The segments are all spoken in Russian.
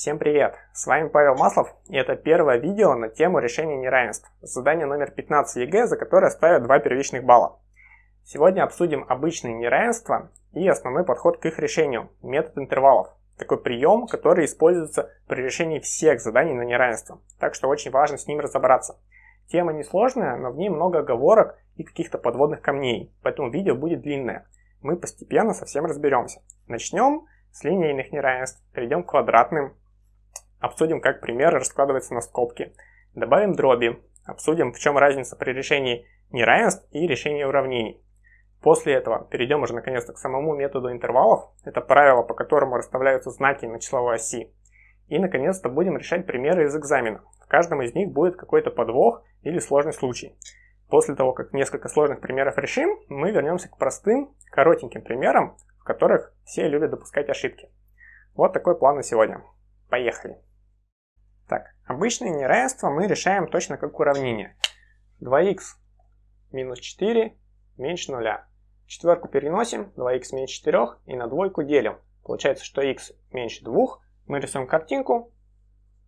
Всем привет! С вами Павел Маслов, и это первое видео на тему решения неравенств, задание номер 15 ЕГЭ, за которое ставят два первичных балла. Сегодня обсудим обычные неравенства и основной подход к их решению – метод интервалов. Такой прием, который используется при решении всех заданий на неравенство, так что очень важно с ним разобраться. Тема несложная, но в ней много оговорок и каких-то подводных камней, поэтому видео будет длинное. Мы постепенно со всем разберемся. Начнем с линейных неравенств, перейдем к квадратным, Обсудим, как примеры раскладываются на скобки. Добавим дроби. Обсудим, в чем разница при решении неравенств и решении уравнений. После этого перейдем уже наконец-то к самому методу интервалов. Это правило, по которому расставляются знаки на числовой оси. И наконец-то будем решать примеры из экзамена. В каждом из них будет какой-то подвох или сложный случай. После того, как несколько сложных примеров решим, мы вернемся к простым, коротеньким примерам, в которых все любят допускать ошибки. Вот такой план на сегодня. Поехали! Так, обычное неравенство мы решаем точно как уравнение. 2х минус 4 меньше 0. Четверку переносим, 2х меньше 4 и на двойку делим. Получается, что х меньше 2. Мы рисуем картинку,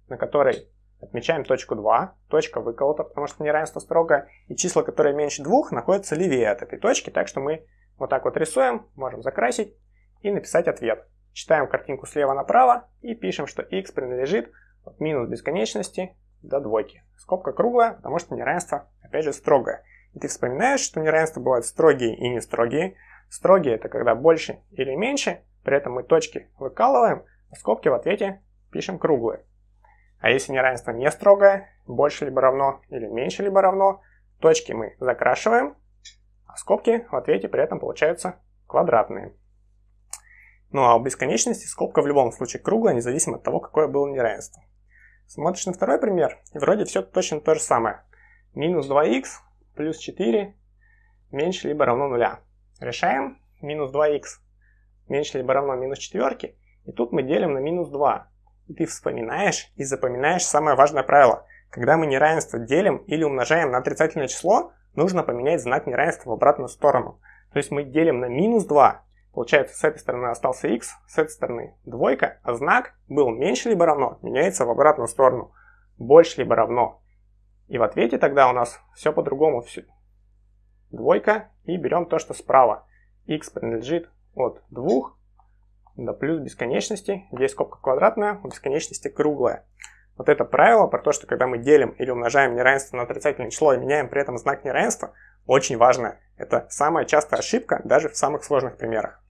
на которой отмечаем точку 2. Точка выколота, потому что неравенство строгое. И числа, которые меньше 2, находятся левее от этой точки. Так что мы вот так вот рисуем, можем закрасить и написать ответ. Читаем картинку слева направо и пишем, что x принадлежит от минус бесконечности до двойки. Скобка круглая, потому что неравенство, опять же, строгое. И ты вспоминаешь, что неравенства бывают строгие и не строгие. Строгие – это когда больше или меньше, при этом мы точки выкалываем, а скобки в ответе пишем круглые. А если неравенство не строгое, больше либо равно или меньше либо равно, точки мы закрашиваем, а скобки в ответе при этом получаются квадратные. Ну а у бесконечности скобка в любом случае круглая, независимо от того, какое было неравенство. Смотришь на второй пример, и вроде все точно то же самое. Минус 2х плюс 4 меньше либо равно 0. Решаем минус 2х меньше либо равно минус 4, и тут мы делим на минус 2. И ты вспоминаешь и запоминаешь самое важное правило. Когда мы неравенство делим или умножаем на отрицательное число, нужно поменять знак неравенства в обратную сторону. То есть мы делим на минус 2, Получается, с этой стороны остался x, с этой стороны двойка, а знак был меньше либо равно, меняется в обратную сторону, больше либо равно. И в ответе тогда у нас все по-другому. Двойка и берем то, что справа. x принадлежит от 2 до плюс бесконечности. Здесь скобка квадратная, у бесконечности круглая. Вот это правило про то, что когда мы делим или умножаем неравенство на отрицательное число и меняем при этом знак неравенства, очень важно. Это самая частая ошибка даже в самых сложных примерах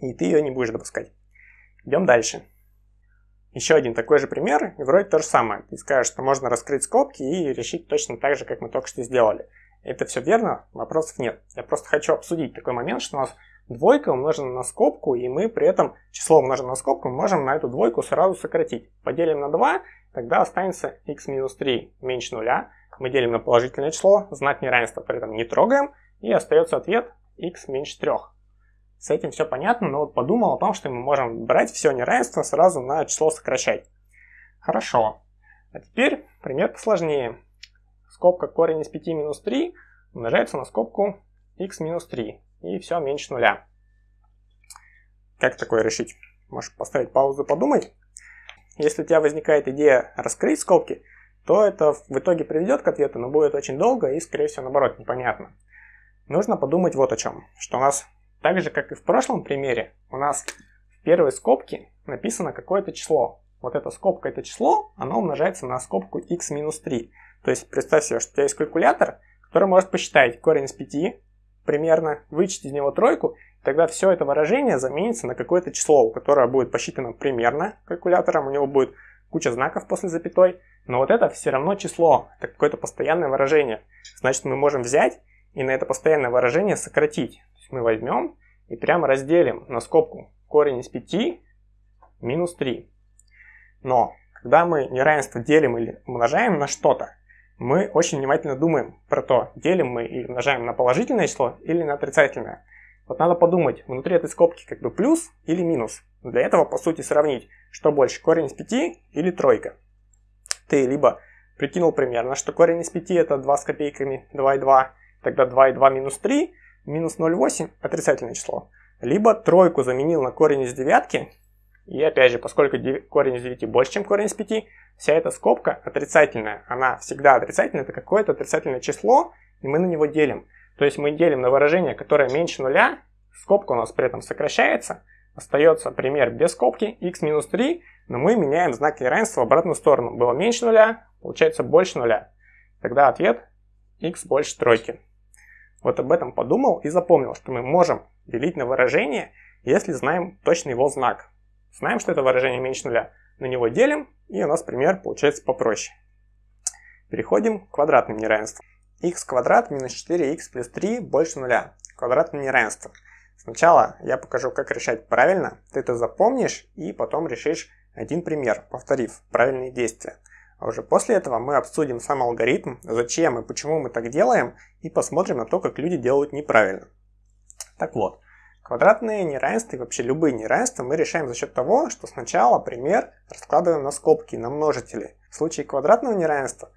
и ты ее не будешь допускать. Идем дальше. Еще один такой же пример, и вроде то же самое. Ты скажешь, что можно раскрыть скобки и решить точно так же, как мы только что сделали. Это все верно, вопросов нет. Я просто хочу обсудить такой момент, что у нас двойка умножена на скобку, и мы при этом число умножено на скобку, мы можем на эту двойку сразу сократить. Поделим на 2, тогда останется x минус 3 меньше нуля. Мы делим на положительное число, знак неравенства при этом не трогаем, и остается ответ x меньше 3. С этим все понятно, но вот подумал о том, что мы можем брать все неравенство сразу на число сокращать. Хорошо. А теперь пример посложнее. Скобка корень из 5 минус 3 умножается на скобку x минус 3. И все меньше нуля. Как такое решить? Можешь поставить паузу, подумать. Если у тебя возникает идея раскрыть скобки, то это в итоге приведет к ответу, но будет очень долго и, скорее всего, наоборот, непонятно. Нужно подумать вот о чем, что у нас так же, как и в прошлом примере, у нас в первой скобке написано какое-то число. Вот эта скобка, это число, оно умножается на скобку x минус 3. То есть представь себе, что у тебя есть калькулятор, который может посчитать корень из 5, примерно, вычесть из него тройку, тогда все это выражение заменится на какое-то число, которое будет посчитано примерно калькулятором, у него будет куча знаков после запятой, но вот это все равно число, это какое-то постоянное выражение. Значит, мы можем взять и на это постоянное выражение сократить мы возьмем и прямо разделим на скобку корень из 5 минус 3. Но когда мы неравенство делим или умножаем на что-то, мы очень внимательно думаем про то, делим мы и умножаем на положительное число или на отрицательное. Вот надо подумать, внутри этой скобки как бы плюс или минус. Для этого, по сути, сравнить, что больше, корень из 5 или тройка. Ты либо прикинул примерно, что корень из 5 это 2 с копейками, 2 и 2, тогда 2 и 2 минус 3, минус 0,8 отрицательное число. Либо тройку заменил на корень из девятки, и опять же, поскольку корень из 9 больше, чем корень из 5, вся эта скобка отрицательная, она всегда отрицательная, это какое-то отрицательное число, и мы на него делим. То есть мы делим на выражение, которое меньше нуля, скобка у нас при этом сокращается, остается пример без скобки, x минус 3, но мы меняем знак неравенства в обратную сторону. Было меньше нуля, получается больше нуля. Тогда ответ x больше тройки. Вот об этом подумал и запомнил, что мы можем делить на выражение, если знаем точно его знак. Знаем, что это выражение меньше нуля. На него делим, и у нас пример получается попроще. Переходим к квадратным неравенствам. x квадрат минус 4x плюс 3 больше нуля. Квадратное неравенство. Сначала я покажу, как решать правильно. Ты это запомнишь и потом решишь один пример, повторив правильные действия. А уже после этого мы обсудим сам алгоритм, зачем и почему мы так делаем, и посмотрим на то, как люди делают неправильно. Так вот, квадратные неравенства и вообще любые неравенства мы решаем за счет того, что сначала пример раскладываем на скобки, на множители. В случае квадратного неравенства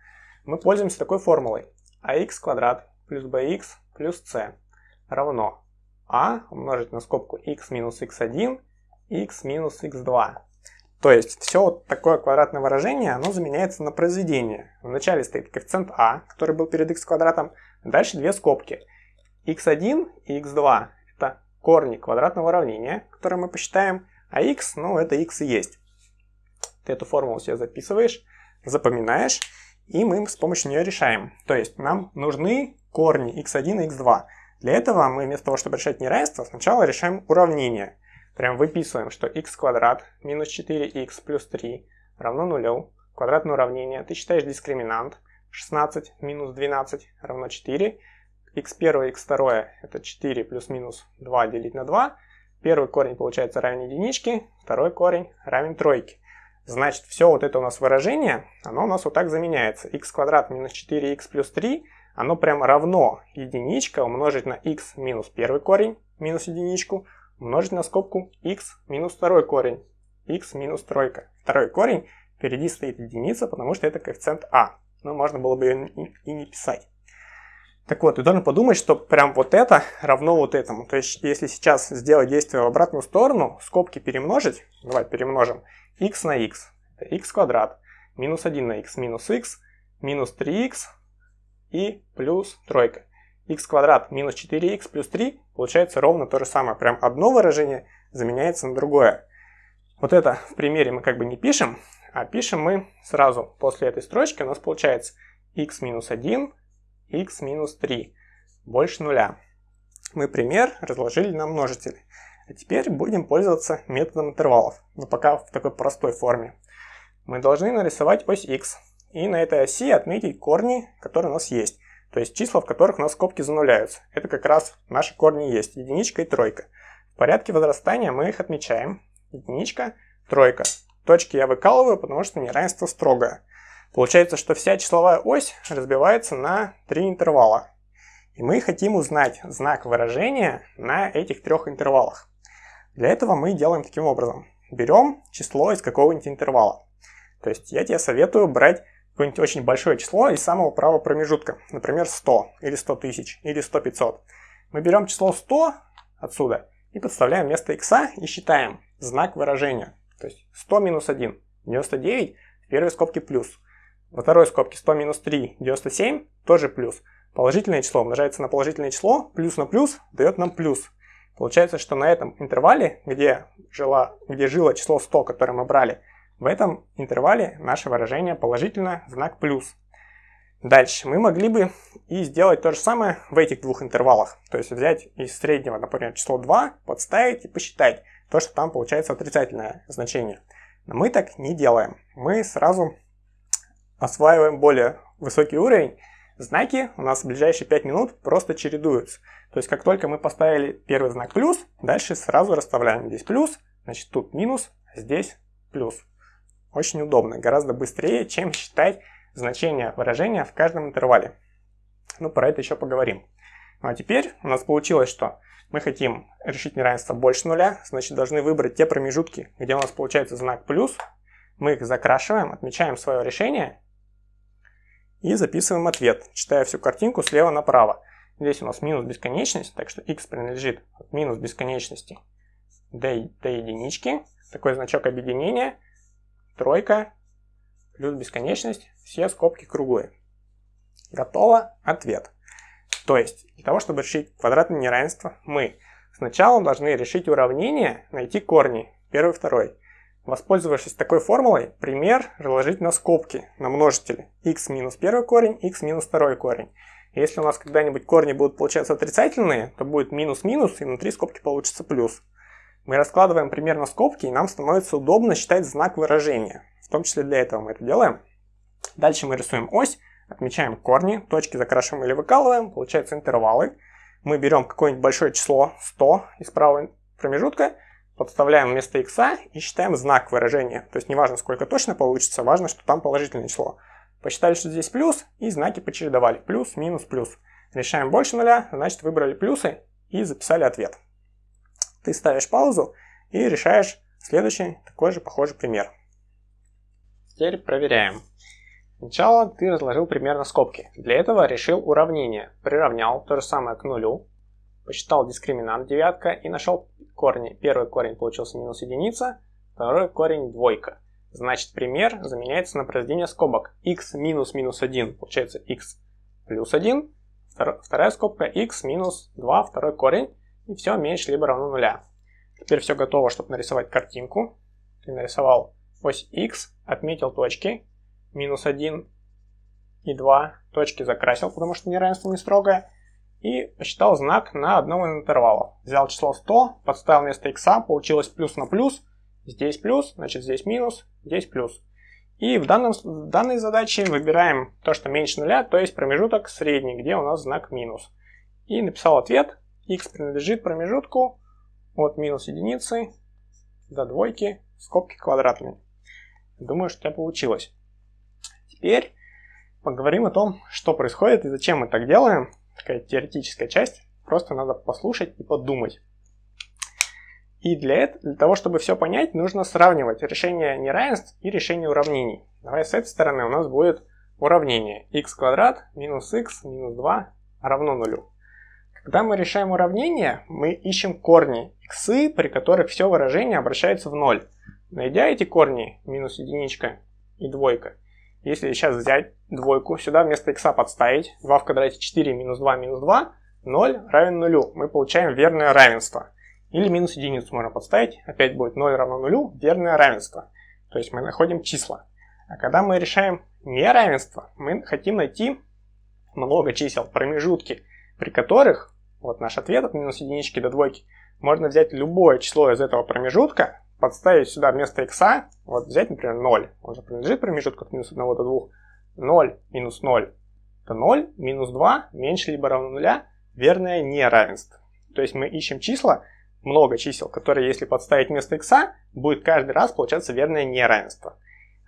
мы пользуемся такой формулой ax квадрат плюс bx плюс c равно а умножить на скобку x минус x1 x минус x2 то есть все такое квадратное выражение, оно заменяется на произведение. Вначале стоит коэффициент а, который был перед x квадратом, дальше две скобки. x1 и x2 это корни квадратного уравнения, которые мы посчитаем, а x, ну это x и есть. Ты эту формулу себе записываешь, запоминаешь, и мы с помощью нее решаем. То есть нам нужны корни x1 и x2. Для этого мы вместо того, чтобы решать неравенство, сначала решаем уравнение – Прям выписываем, что x квадрат минус 4x плюс 3 равно нулю. Квадратное уравнение. Ты считаешь дискриминант. 16 минус 12 равно 4. x1 и x2 это 4 плюс минус 2 делить на 2. Первый корень получается равен единичке, второй корень равен тройке. Значит, все вот это у нас выражение, оно у нас вот так заменяется. x квадрат минус 4x плюс 3, оно прям равно единичка умножить на x минус первый корень минус единичку умножить на скобку x минус второй корень, x минус тройка. Второй корень, впереди стоит единица, потому что это коэффициент а. Но можно было бы ее и не писать. Так вот, ты должен подумать, что прям вот это равно вот этому. То есть, если сейчас сделать действие в обратную сторону, скобки перемножить, давай перемножим, x на x, это x квадрат, минус 1 на x, минус x, минус 3x и плюс тройка x квадрат минус 4x плюс 3 получается ровно то же самое. Прям одно выражение заменяется на другое. Вот это в примере мы как бы не пишем, а пишем мы сразу после этой строчки. У нас получается x минус 1, x минус 3 больше нуля. Мы пример разложили на множители. А теперь будем пользоваться методом интервалов, но пока в такой простой форме. Мы должны нарисовать ось x и на этой оси отметить корни, которые у нас есть то есть числа, в которых у нас скобки зануляются. Это как раз наши корни есть, единичка и тройка. В порядке возрастания мы их отмечаем. Единичка, тройка. Точки я выкалываю, потому что неравенство строгое. Получается, что вся числовая ось разбивается на три интервала. И мы хотим узнать знак выражения на этих трех интервалах. Для этого мы делаем таким образом. Берем число из какого-нибудь интервала. То есть я тебе советую брать какое-нибудь очень большое число из самого правого промежутка, например, 100 или 100 тысяч или 100 500. Мы берем число 100 отсюда и подставляем вместо x и считаем знак выражения. То есть 100 минус 1, 99, в первой скобке плюс. Во второй скобке 100 минус 3, 97, тоже плюс. Положительное число умножается на положительное число, плюс на плюс дает нам плюс. Получается, что на этом интервале, где, жила, где жило число 100, которое мы брали, в этом интервале наше выражение положительно знак плюс. Дальше мы могли бы и сделать то же самое в этих двух интервалах. То есть взять из среднего, например, число 2, подставить и посчитать то, что там получается отрицательное значение. Но мы так не делаем. Мы сразу осваиваем более высокий уровень. Знаки у нас в ближайшие 5 минут просто чередуются. То есть как только мы поставили первый знак плюс, дальше сразу расставляем здесь плюс, значит тут минус, а здесь плюс. Очень удобно, гораздо быстрее, чем считать значение выражения в каждом интервале. Ну, про это еще поговорим. Ну, а теперь у нас получилось, что мы хотим решить неравенство больше нуля, значит, должны выбрать те промежутки, где у нас получается знак плюс. Мы их закрашиваем, отмечаем свое решение и записываем ответ, читая всю картинку слева направо. Здесь у нас минус бесконечность, так что x принадлежит от минус бесконечности до, до единички. Такой значок объединения тройка, плюс бесконечность, все скобки круглые. Готово? Ответ. То есть, для того, чтобы решить квадратное неравенство, мы сначала должны решить уравнение, найти корни, первый, второй. Воспользовавшись такой формулой, пример разложить на скобки, на множители. x минус первый корень, x минус второй корень. Если у нас когда-нибудь корни будут получаться отрицательные, то будет минус-минус, и внутри скобки получится плюс мы раскладываем примерно скобки, и нам становится удобно считать знак выражения. В том числе для этого мы это делаем. Дальше мы рисуем ось, отмечаем корни, точки закрашиваем или выкалываем, получаются интервалы. Мы берем какое-нибудь большое число 100 из правого промежутка, подставляем вместо x и считаем знак выражения. То есть неважно, сколько точно получится, важно, что там положительное число. Посчитали, что здесь плюс, и знаки почередовали. Плюс, минус, плюс. Решаем больше нуля, значит выбрали плюсы и записали ответ. Ты ставишь паузу и решаешь следующий такой же похожий пример. Теперь проверяем. Сначала ты разложил пример на скобки. Для этого решил уравнение. Приравнял то же самое к нулю. Посчитал дискриминант девятка и нашел корни. Первый корень получился минус единица, второй корень двойка. Значит, пример заменяется на произведение скобок. x минус минус 1 получается x плюс 1. Вторая скобка x минус 2, второй корень. И все меньше либо равно нуля. Теперь все готово, чтобы нарисовать картинку. Ты нарисовал ось x, отметил точки, минус 1 и 2, точки закрасил, потому что неравенство не строгое, и посчитал знак на одном из интервалов. Взял число 100, подставил вместо x, получилось плюс на плюс, здесь плюс, значит здесь минус, здесь плюс. И в, данном, в данной задаче выбираем то, что меньше нуля, то есть промежуток средний, где у нас знак минус. И написал ответ, x принадлежит промежутку от минус единицы до двойки скобки квадратные. Думаю, что у тебя получилось. Теперь поговорим о том, что происходит и зачем мы так делаем. Такая теоретическая часть. Просто надо послушать и подумать. И для, этого, для того, чтобы все понять, нужно сравнивать решение неравенств и решение уравнений. Давай с этой стороны у нас будет уравнение x квадрат минус x минус 2 равно нулю. Когда мы решаем уравнение, мы ищем корни x, при которых все выражение обращается в ноль. Найдя эти корни, минус единичка и двойка, если сейчас взять двойку, сюда вместо x подставить, 2 в квадрате 4 минус 2 минус 2, 0 равен нулю, мы получаем верное равенство. Или минус единицу можно подставить, опять будет 0 равно нулю, верное равенство. То есть мы находим числа. А когда мы решаем неравенство, мы хотим найти много чисел, промежутки, при которых вот наш ответ от минус единички до двойки, можно взять любое число из этого промежутка, подставить сюда вместо x, вот взять, например, 0, он же принадлежит промежутку от минус 1 до 2, 0 минус 0, это 0, минус 2, меньше либо равно 0, верное неравенство. То есть мы ищем числа, много чисел, которые, если подставить вместо x, будет каждый раз получаться верное неравенство.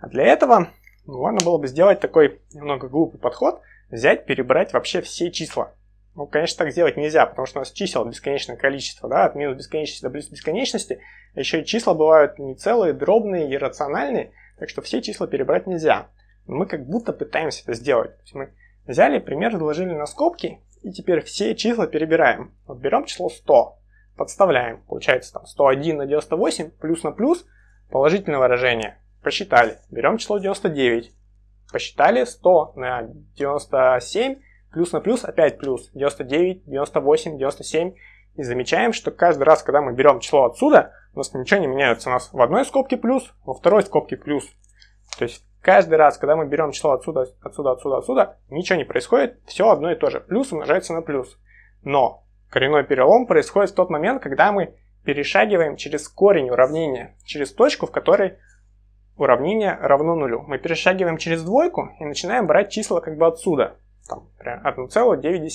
А для этого можно было бы сделать такой немного глупый подход, взять, перебрать вообще все числа, ну, конечно, так делать нельзя, потому что у нас чисел бесконечное количество, да, от минус бесконечности до плюс бесконечности. Еще и числа бывают не целые, дробные, иррациональные, так что все числа перебрать нельзя. Но мы как будто пытаемся это сделать. мы взяли пример, заложили на скобки, и теперь все числа перебираем. Вот берем число 100, подставляем, получается там 101 на 98, плюс на плюс, положительное выражение. Посчитали. Берем число 99, посчитали 100 на 97, плюс на плюс опять плюс 99, 98, 97. И замечаем, что каждый раз, когда мы берем число отсюда, у нас ничего не меняется. У нас в одной скобке плюс, во второй скобке плюс. То есть каждый раз, когда мы берем число отсюда, отсюда, отсюда, отсюда, ничего не происходит, все одно и то же. Плюс умножается на плюс. Но коренной перелом происходит в тот момент, когда мы перешагиваем через корень уравнения, через точку, в которой уравнение равно нулю. Мы перешагиваем через двойку и начинаем брать числа как бы отсюда там, например, 1,9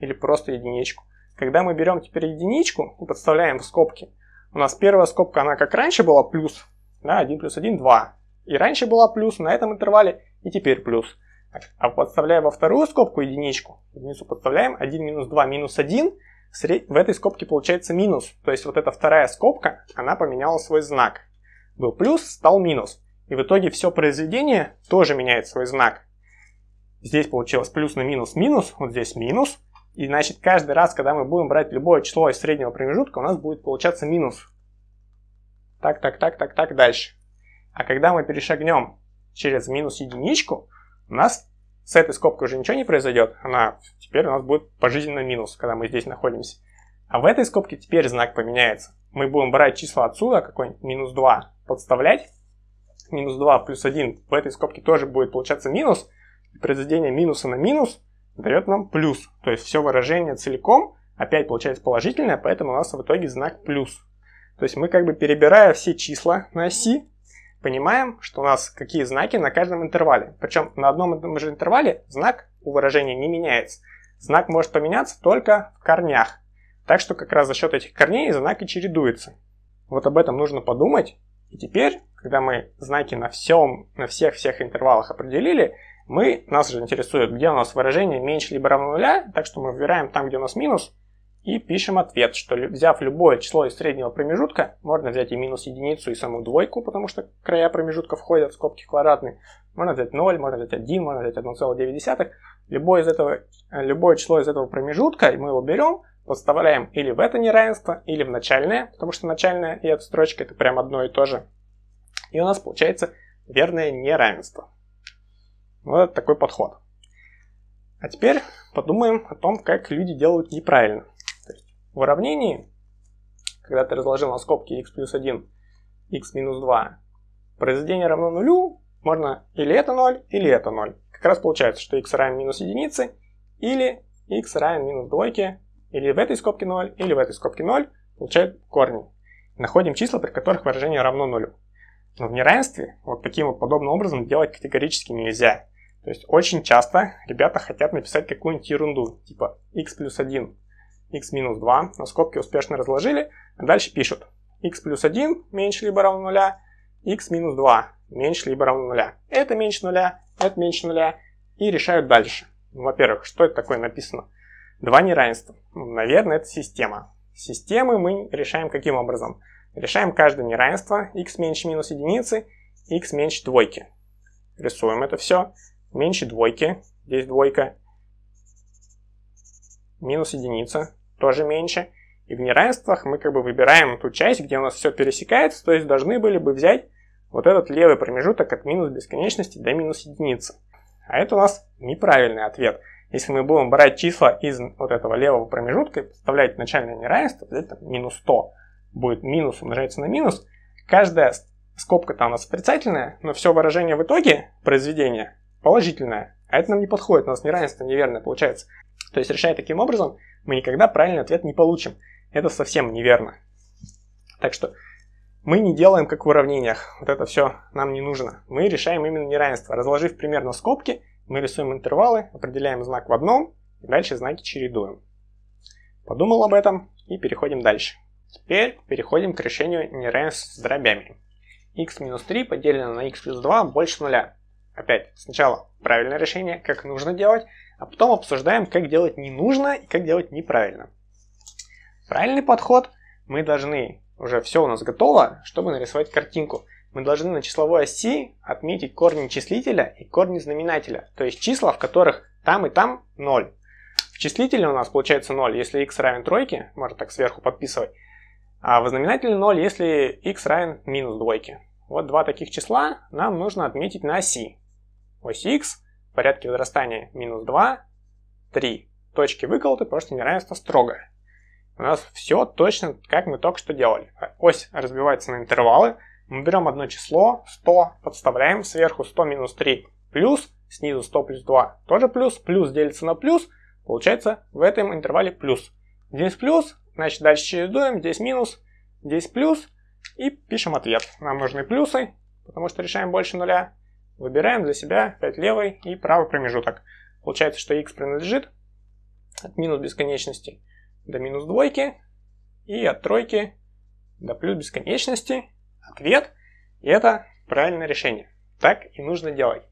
или просто единичку. Когда мы берем теперь единичку и подставляем в скобки, у нас первая скобка, она как раньше была плюс, да, 1 плюс 1, 2. И раньше была плюс на этом интервале, и теперь плюс. А подставляя во вторую скобку единичку, единицу подставляем 1 минус 2 минус 1, в этой скобке получается минус. То есть вот эта вторая скобка, она поменяла свой знак. Был плюс, стал минус. И в итоге все произведение тоже меняет свой знак. Здесь получилось плюс на минус минус, вот здесь минус. И значит каждый раз, когда мы будем брать любое число из среднего промежутка, у нас будет получаться минус. Так, так, так, так, так, дальше. А когда мы перешагнем через минус единичку, у нас с этой скобкой уже ничего не произойдет. Она теперь у нас будет пожизненно минус, когда мы здесь находимся. А в этой скобке теперь знак поменяется. Мы будем брать число отсюда, какой-нибудь минус 2, подставлять. Минус 2 плюс 1 в этой скобке тоже будет получаться минус произведение минуса на минус дает нам плюс. То есть все выражение целиком опять получается положительное, поэтому у нас в итоге знак плюс. То есть мы как бы перебирая все числа на оси, понимаем, что у нас какие знаки на каждом интервале. Причем на одном и том же интервале знак у выражения не меняется. Знак может поменяться только в корнях. Так что как раз за счет этих корней знак и чередуется. Вот об этом нужно подумать. И теперь, когда мы знаки на всем, на всех-всех интервалах определили, мы, нас же интересует, где у нас выражение меньше либо равно нуля, так что мы выбираем там, где у нас минус, и пишем ответ, что взяв любое число из среднего промежутка, можно взять и минус единицу, и саму двойку, потому что края промежутка входят в скобки квадратные, можно взять 0, можно взять 1, можно взять 1,9, любое, из этого, э, любое число из этого промежутка, мы его берем, подставляем или в это неравенство, или в начальное, потому что начальное и эта строчка это прям одно и то же. И у нас получается верное неравенство. Вот такой подход. А теперь подумаем о том, как люди делают неправильно. В уравнении, когда ты разложил на скобки x плюс 1, x минус 2, произведение равно нулю, можно или это 0, или это 0. Как раз получается, что x равен минус единице, или x равен минус двойке, или в этой скобке 0, или в этой скобке 0, получает корни. Находим числа, при которых выражение равно нулю. Но в неравенстве вот таким вот подобным образом делать категорически нельзя. То есть очень часто ребята хотят написать какую-нибудь ерунду, типа x плюс 1, x минус 2, на скобки успешно разложили, а дальше пишут x плюс 1 меньше либо равно 0, x минус 2 меньше либо равно 0. Это меньше 0, это меньше 0, и решают дальше. Ну, во-первых, что это такое написано? Два неравенства. Наверное, это система. Системы мы решаем каким образом? Решаем каждое неравенство x меньше минус единицы, x меньше двойки. Рисуем это все. Меньше двойки, здесь двойка, минус единица, тоже меньше. И в неравенствах мы как бы выбираем ту часть, где у нас все пересекается, то есть должны были бы взять вот этот левый промежуток от минус бесконечности до минус единицы. А это у нас неправильный ответ. Если мы будем брать числа из вот этого левого промежутка и подставлять начальное неравенство, это минус 100, будет минус умножается на минус, каждая скобка то у нас отрицательная, но все выражение в итоге произведения положительное. А это нам не подходит, у нас неравенство неверное получается. То есть, решая таким образом, мы никогда правильный ответ не получим. Это совсем неверно. Так что мы не делаем как в уравнениях. Вот это все нам не нужно. Мы решаем именно неравенство. Разложив примерно скобки, мы рисуем интервалы, определяем знак в одном, и дальше знаки чередуем. Подумал об этом и переходим дальше. Теперь переходим к решению неравенств с дробями. x минус 3 поделено на x плюс 2 больше нуля. Опять, сначала правильное решение, как нужно делать, а потом обсуждаем, как делать не нужно и как делать неправильно. Правильный подход мы должны, уже все у нас готово, чтобы нарисовать картинку. Мы должны на числовой оси отметить корни числителя и корни знаменателя, то есть числа, в которых там и там 0. В числителе у нас получается 0, если x равен тройке, можно так сверху подписывать, а в знаменателе 0, если x равен минус двойке. Вот два таких числа нам нужно отметить на оси. Ось x в порядке возрастания минус 2, 3. Точки выколоты, потому что неравенство строго. У нас все точно, как мы только что делали. Ось разбивается на интервалы. Мы берем одно число, 100, подставляем сверху 100 минус 3 плюс, снизу 100 плюс 2 тоже плюс, плюс делится на плюс, получается в этом интервале плюс. Здесь плюс, Значит, дальше чередуем. Здесь минус, здесь плюс. И пишем ответ. Нам нужны плюсы, потому что решаем больше нуля. Выбираем для себя 5 левый и правый промежуток. Получается, что x принадлежит от минус бесконечности до минус двойки и от тройки до плюс бесконечности. Ответ – и это правильное решение. Так и нужно делать.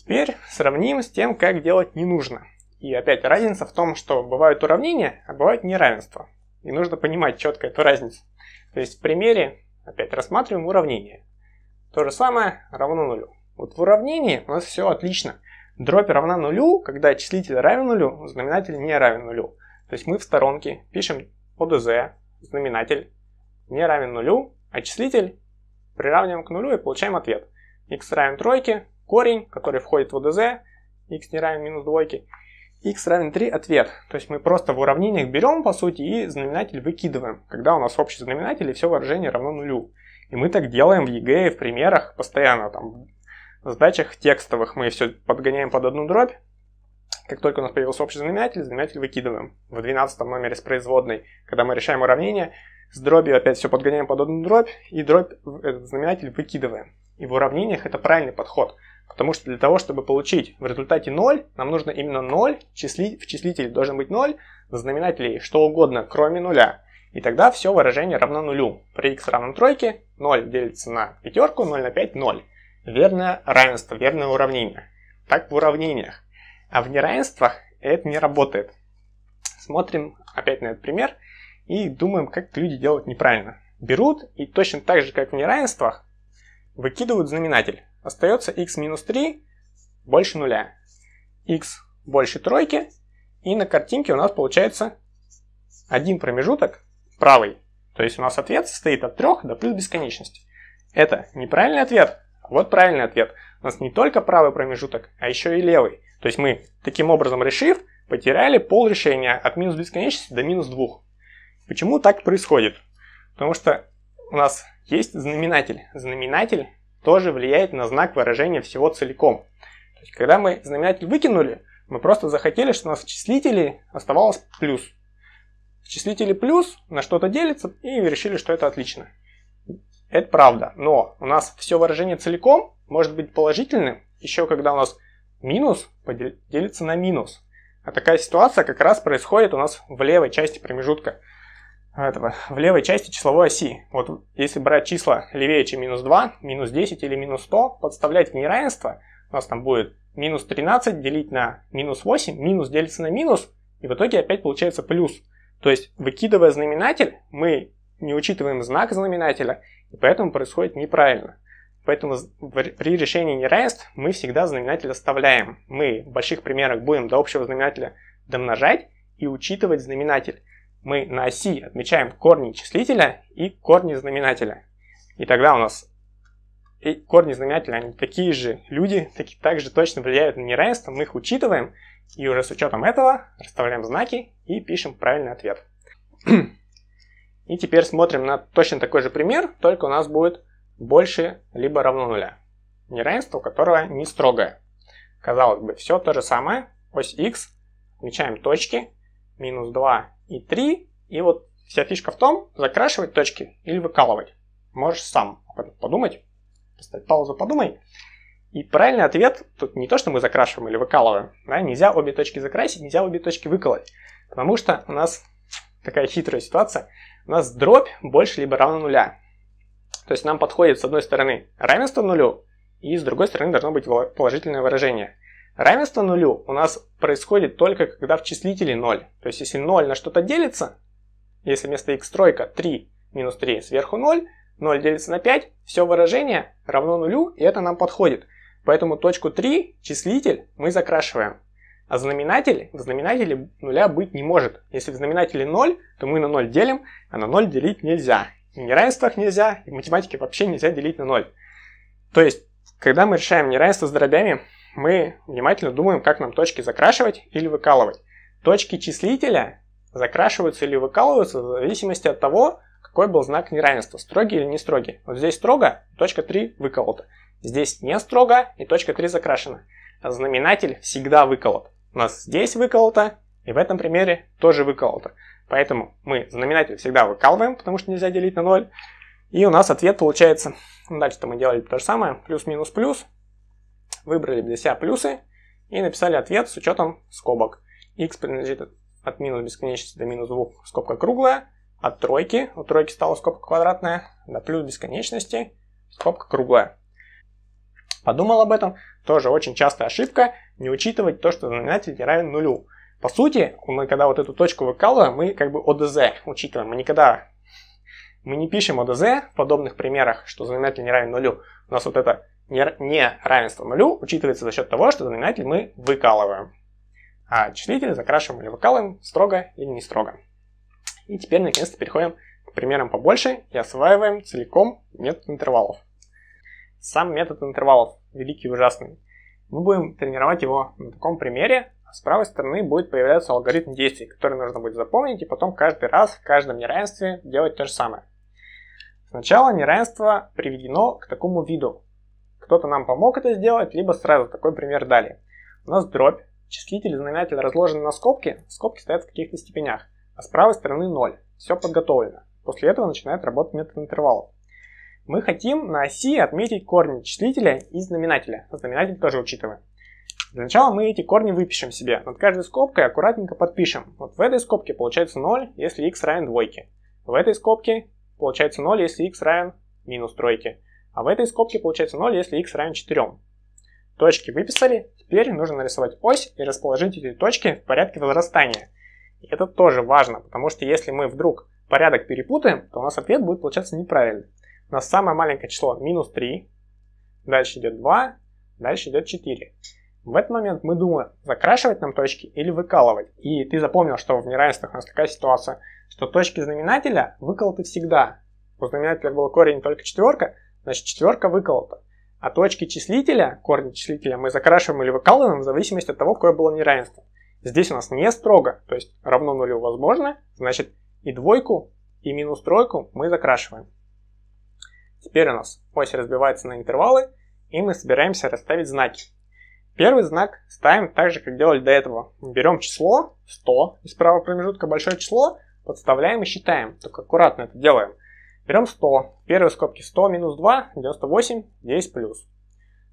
Теперь сравним с тем, как делать не нужно. И опять разница в том, что бывают уравнения, а бывают неравенства. И нужно понимать четко эту разницу. То есть в примере опять рассматриваем уравнение. То же самое равно нулю. Вот в уравнении у нас все отлично. Дробь равна нулю, когда числитель равен нулю, знаменатель не равен нулю. То есть мы в сторонке пишем ОДЗ, знаменатель не равен нулю, а числитель приравниваем к нулю и получаем ответ. x равен тройке, корень, который входит в ОДЗ, x не равен минус двойке x равен 3 ответ. То есть мы просто в уравнениях берем, по сути, и знаменатель выкидываем, когда у нас общий знаменатель и все выражение равно нулю. И мы так делаем в ЕГЭ, в примерах постоянно, там, в задачах текстовых мы все подгоняем под одну дробь. Как только у нас появился общий знаменатель, знаменатель выкидываем. В 12 номере с производной, когда мы решаем уравнение, с дробью опять все подгоняем под одну дробь, и дробь, этот знаменатель выкидываем. И в уравнениях это правильный подход – Потому что для того, чтобы получить в результате 0, нам нужно именно 0, числи, в числителе должен быть 0, в знаменателе что угодно, кроме нуля. И тогда все выражение равно нулю. При x равном тройке 0 делится на пятерку, 0 на 5 – 0. Верное равенство, верное уравнение. Так в уравнениях. А в неравенствах это не работает. Смотрим опять на этот пример и думаем, как люди делают неправильно. Берут и точно так же, как в неравенствах, выкидывают знаменатель остается x минус 3 больше нуля. x больше тройки, и на картинке у нас получается один промежуток правый. То есть у нас ответ состоит от 3 до плюс бесконечности. Это неправильный ответ, а вот правильный ответ. У нас не только правый промежуток, а еще и левый. То есть мы, таким образом решив, потеряли пол решения от минус бесконечности до минус 2. Почему так происходит? Потому что у нас есть знаменатель. Знаменатель тоже влияет на знак выражения всего целиком. То есть, когда мы знаменатель выкинули, мы просто захотели, чтобы у нас в числителе оставалось плюс. В числителе плюс на что-то делится, и решили, что это отлично. Это правда, но у нас все выражение целиком может быть положительным, еще когда у нас минус делится на минус. А такая ситуация как раз происходит у нас в левой части промежутка. А, этого, в левой части числовой оси. Вот если брать числа левее, чем минус 2, минус 10 или минус 100, подставлять в неравенство, у нас там будет минус 13 делить на минус 8, минус делится на минус, и в итоге опять получается плюс. То есть, выкидывая знаменатель, мы не учитываем знак знаменателя, и поэтому происходит неправильно. Поэтому при решении неравенств мы всегда знаменатель оставляем. Мы в больших примерах будем до общего знаменателя домножать и учитывать знаменатель мы на оси отмечаем корни числителя и корни знаменателя. И тогда у нас и корни знаменателя, они такие же люди, такие, также точно влияют на неравенство, мы их учитываем, и уже с учетом этого расставляем знаки и пишем правильный ответ. и теперь смотрим на точно такой же пример, только у нас будет больше либо равно нуля. Неравенство, у которого не строгое. Казалось бы, все то же самое. Ось x, отмечаем точки, минус 2 и 3. И вот вся фишка в том, закрашивать точки или выкалывать. Можешь сам подумать. Поставь паузу, подумай. И правильный ответ тут не то, что мы закрашиваем или выкалываем. Да? Нельзя обе точки закрасить, нельзя обе точки выколоть. Потому что у нас такая хитрая ситуация. У нас дробь больше либо равна нуля. То есть нам подходит с одной стороны равенство нулю, и с другой стороны должно быть положительное выражение. Равенство нулю у нас происходит только когда в числителе 0. То есть если 0 на что-то делится, если вместо x тройка 3 минус 3 сверху 0, 0 делится на 5, все выражение равно нулю, и это нам подходит. Поэтому точку 3, числитель, мы закрашиваем. А знаменатель в знаменателе нуля быть не может. Если в знаменателе 0, то мы на 0 делим, а на 0 делить нельзя. И в неравенствах нельзя, и в математике вообще нельзя делить на 0. То есть, когда мы решаем неравенство с дробями, мы внимательно думаем, как нам точки закрашивать или выкалывать. Точки числителя закрашиваются или выкалываются в зависимости от того, какой был знак неравенства, строгий или не строгий. Вот здесь строго, точка 3 выколота. Здесь не строго, и точка 3 закрашена. Знаменатель всегда выколот. У нас здесь выколото, и в этом примере тоже выколото. Поэтому мы знаменатель всегда выкалываем, потому что нельзя делить на 0. И у нас ответ получается, ну, дальше-то мы делали то же самое, плюс-минус-плюс, выбрали для себя плюсы и написали ответ с учетом скобок. x принадлежит от минус бесконечности до минус 2 скобка круглая, от тройки, у тройки стала скобка квадратная, до плюс бесконечности скобка круглая. Подумал об этом, тоже очень частая ошибка, не учитывать то, что знаменатель не равен нулю. По сути, мы когда вот эту точку выкалываем, мы как бы ОДЗ учитываем. Мы никогда мы не пишем ОДЗ в подобных примерах, что знаменатель не равен нулю. У нас вот это не равенство нулю учитывается за счет того, что знаменатель мы выкалываем, а числитель закрашиваем или выкалываем строго или не строго. И теперь наконец-то переходим к примерам побольше и осваиваем целиком метод интервалов. Сам метод интервалов великий и ужасный. Мы будем тренировать его на таком примере. А с правой стороны будет появляться алгоритм действий, который нужно будет запомнить и потом каждый раз в каждом неравенстве делать то же самое. Сначала неравенство приведено к такому виду, кто-то нам помог это сделать, либо сразу такой пример дали. У нас дробь, числитель и знаменатель разложены на скобки, скобки стоят в каких-то степенях, а с правой стороны 0. Все подготовлено. После этого начинает работать метод интервалов. Мы хотим на оси отметить корни числителя и знаменателя. Знаменатель тоже учитываем. Для начала мы эти корни выпишем себе. Над каждой скобкой аккуратненько подпишем. Вот в этой скобке получается 0, если x равен двойке. В этой скобке получается 0, если x равен минус тройке. А в этой скобке получается 0, если x равен 4. Точки выписали, теперь нужно нарисовать ось и расположить эти точки в порядке возрастания. И это тоже важно, потому что если мы вдруг порядок перепутаем, то у нас ответ будет получаться неправильный. У нас самое маленькое число минус 3, дальше идет 2, дальше идет 4. В этот момент мы думаем, закрашивать нам точки или выкалывать. И ты запомнил, что в неравенствах у нас такая ситуация, что точки знаменателя выколоты всегда. У знаменателя был корень только четверка, Значит, четверка выколота. А точки числителя, корни числителя мы закрашиваем или выкалываем в зависимости от того, какое было неравенство. Здесь у нас не строго, то есть равно нулю возможно, значит и двойку, и минус тройку мы закрашиваем. Теперь у нас ось разбивается на интервалы, и мы собираемся расставить знаки. Первый знак ставим так же, как делали до этого. Берем число 100 из правого промежутка большое число, подставляем и считаем. Только аккуратно это делаем – Берем 100. Первые скобки 100 минус 2, 98, здесь плюс.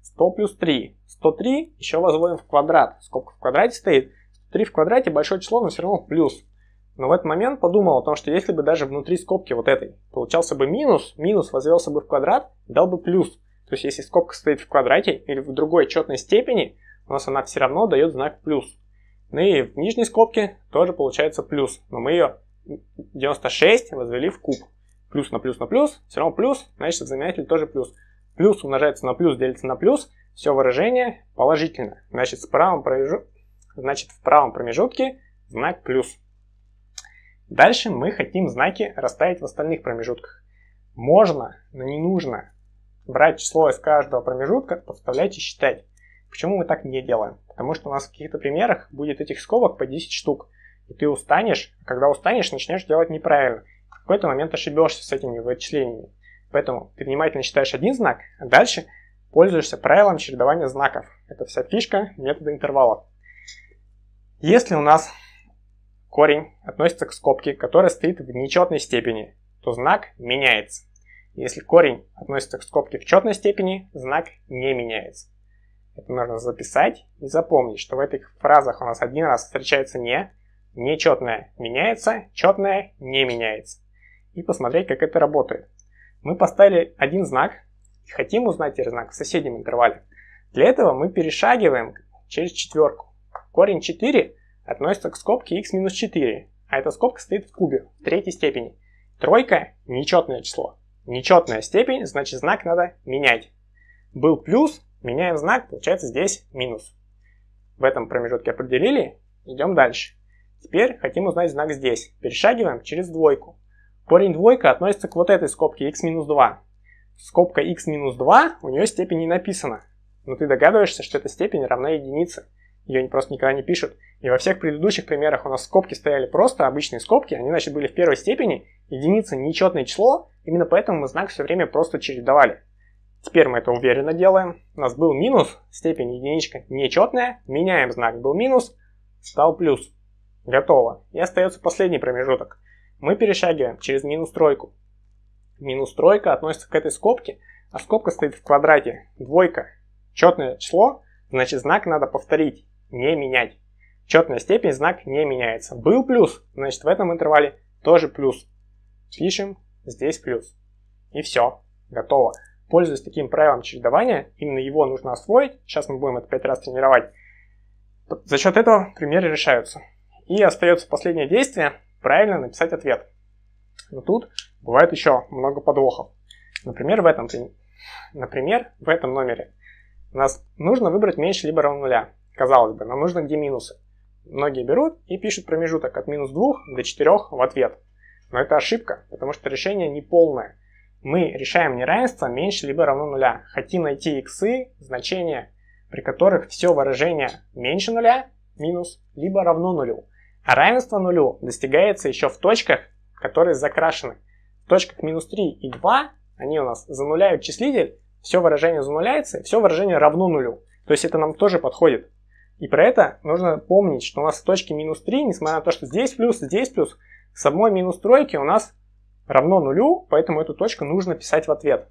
100 плюс 3. 103 еще возводим в квадрат. Скобка в квадрате стоит. 103 в квадрате большое число, но все равно плюс. Но в этот момент подумал о том, что если бы даже внутри скобки вот этой получался бы минус, минус возвелся бы в квадрат, дал бы плюс. То есть если скобка стоит в квадрате или в другой четной степени, у нас она все равно дает знак плюс. Ну и в нижней скобке тоже получается плюс, но мы ее 96 возвели в куб плюс на плюс на плюс, все равно плюс, значит знаменатель тоже плюс. Плюс умножается на плюс, делится на плюс, все выражение положительно. Значит, в правом, промежу... значит, в правом промежутке знак плюс. Дальше мы хотим знаки расставить в остальных промежутках. Можно, но не нужно брать число из каждого промежутка, подставлять и считать. Почему мы так не делаем? Потому что у нас в каких-то примерах будет этих скобок по 10 штук. И ты устанешь, а когда устанешь, начнешь делать неправильно какой-то момент ошибешься с этими вычислениями. Поэтому ты внимательно считаешь один знак, а дальше пользуешься правилом чередования знаков. Это вся фишка метода интервалов. Если у нас корень относится к скобке, которая стоит в нечетной степени, то знак меняется. Если корень относится к скобке в четной степени, знак не меняется. Это нужно записать и запомнить, что в этих фразах у нас один раз встречается «не», нечетное меняется, четное не меняется и посмотреть, как это работает. Мы поставили один знак и хотим узнать теперь знак в соседнем интервале. Для этого мы перешагиваем через четверку. Корень 4 относится к скобке x минус 4, а эта скобка стоит в кубе в третьей степени. Тройка – нечетное число. Нечетная степень, значит знак надо менять. Был плюс, меняем знак, получается здесь минус. В этом промежутке определили, идем дальше. Теперь хотим узнать знак здесь. Перешагиваем через двойку. Корень двойка относится к вот этой скобке x минус 2. Скобка x минус 2, у нее степень не написана. Но ты догадываешься, что эта степень равна единице. Ее просто никогда не пишут. И во всех предыдущих примерах у нас скобки стояли просто, обычные скобки. Они, значит, были в первой степени. Единица – нечетное число. Именно поэтому мы знак все время просто чередовали. Теперь мы это уверенно делаем. У нас был минус, степень единичка нечетная. Меняем знак, был минус, стал плюс. Готово. И остается последний промежуток – мы перешагиваем через минус тройку. Минус тройка относится к этой скобке, а скобка стоит в квадрате. Двойка. Четное число, значит знак надо повторить, не менять. Четная степень знак не меняется. Был плюс, значит в этом интервале тоже плюс. Пишем здесь плюс. И все, готово. Пользуясь таким правилом чередования, именно его нужно освоить. Сейчас мы будем это пять раз тренировать. За счет этого примеры решаются. И остается последнее действие, правильно написать ответ. Но тут бывает еще много подвохов. Например, в этом, например, в этом номере. Нас нужно выбрать меньше либо равно нуля. Казалось бы, нам нужно где минусы. Многие берут и пишут промежуток от минус 2 до 4 в ответ. Но это ошибка, потому что решение не полное. Мы решаем неравенство меньше либо равно нуля. Хотим найти иксы, значения, при которых все выражение меньше нуля, минус, либо равно нулю. А равенство нулю достигается еще в точках, которые закрашены. В точках минус 3 и 2, они у нас зануляют числитель, все выражение зануляется, все выражение равно нулю. То есть это нам тоже подходит. И про это нужно помнить, что у нас в точке минус 3, несмотря на то, что здесь плюс, здесь плюс, самой минус тройки у нас равно нулю, поэтому эту точку нужно писать в ответ.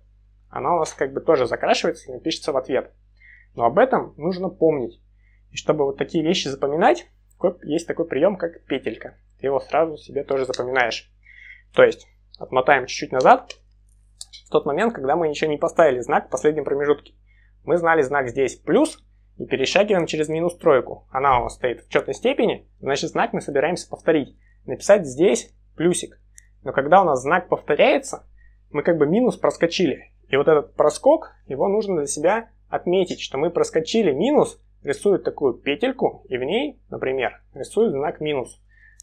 Она у нас как бы тоже закрашивается и пишется в ответ. Но об этом нужно помнить. И чтобы вот такие вещи запоминать, есть такой прием, как петелька. Ты его сразу себе тоже запоминаешь. То есть, отмотаем чуть-чуть назад, в тот момент, когда мы ничего не поставили знак в последнем промежутке. Мы знали знак здесь плюс и перешагиваем через минус тройку. Она у нас стоит в четной степени, значит знак мы собираемся повторить. Написать здесь плюсик. Но когда у нас знак повторяется, мы как бы минус проскочили. И вот этот проскок, его нужно для себя отметить, что мы проскочили минус, рисует такую петельку и в ней, например, рисует знак минус.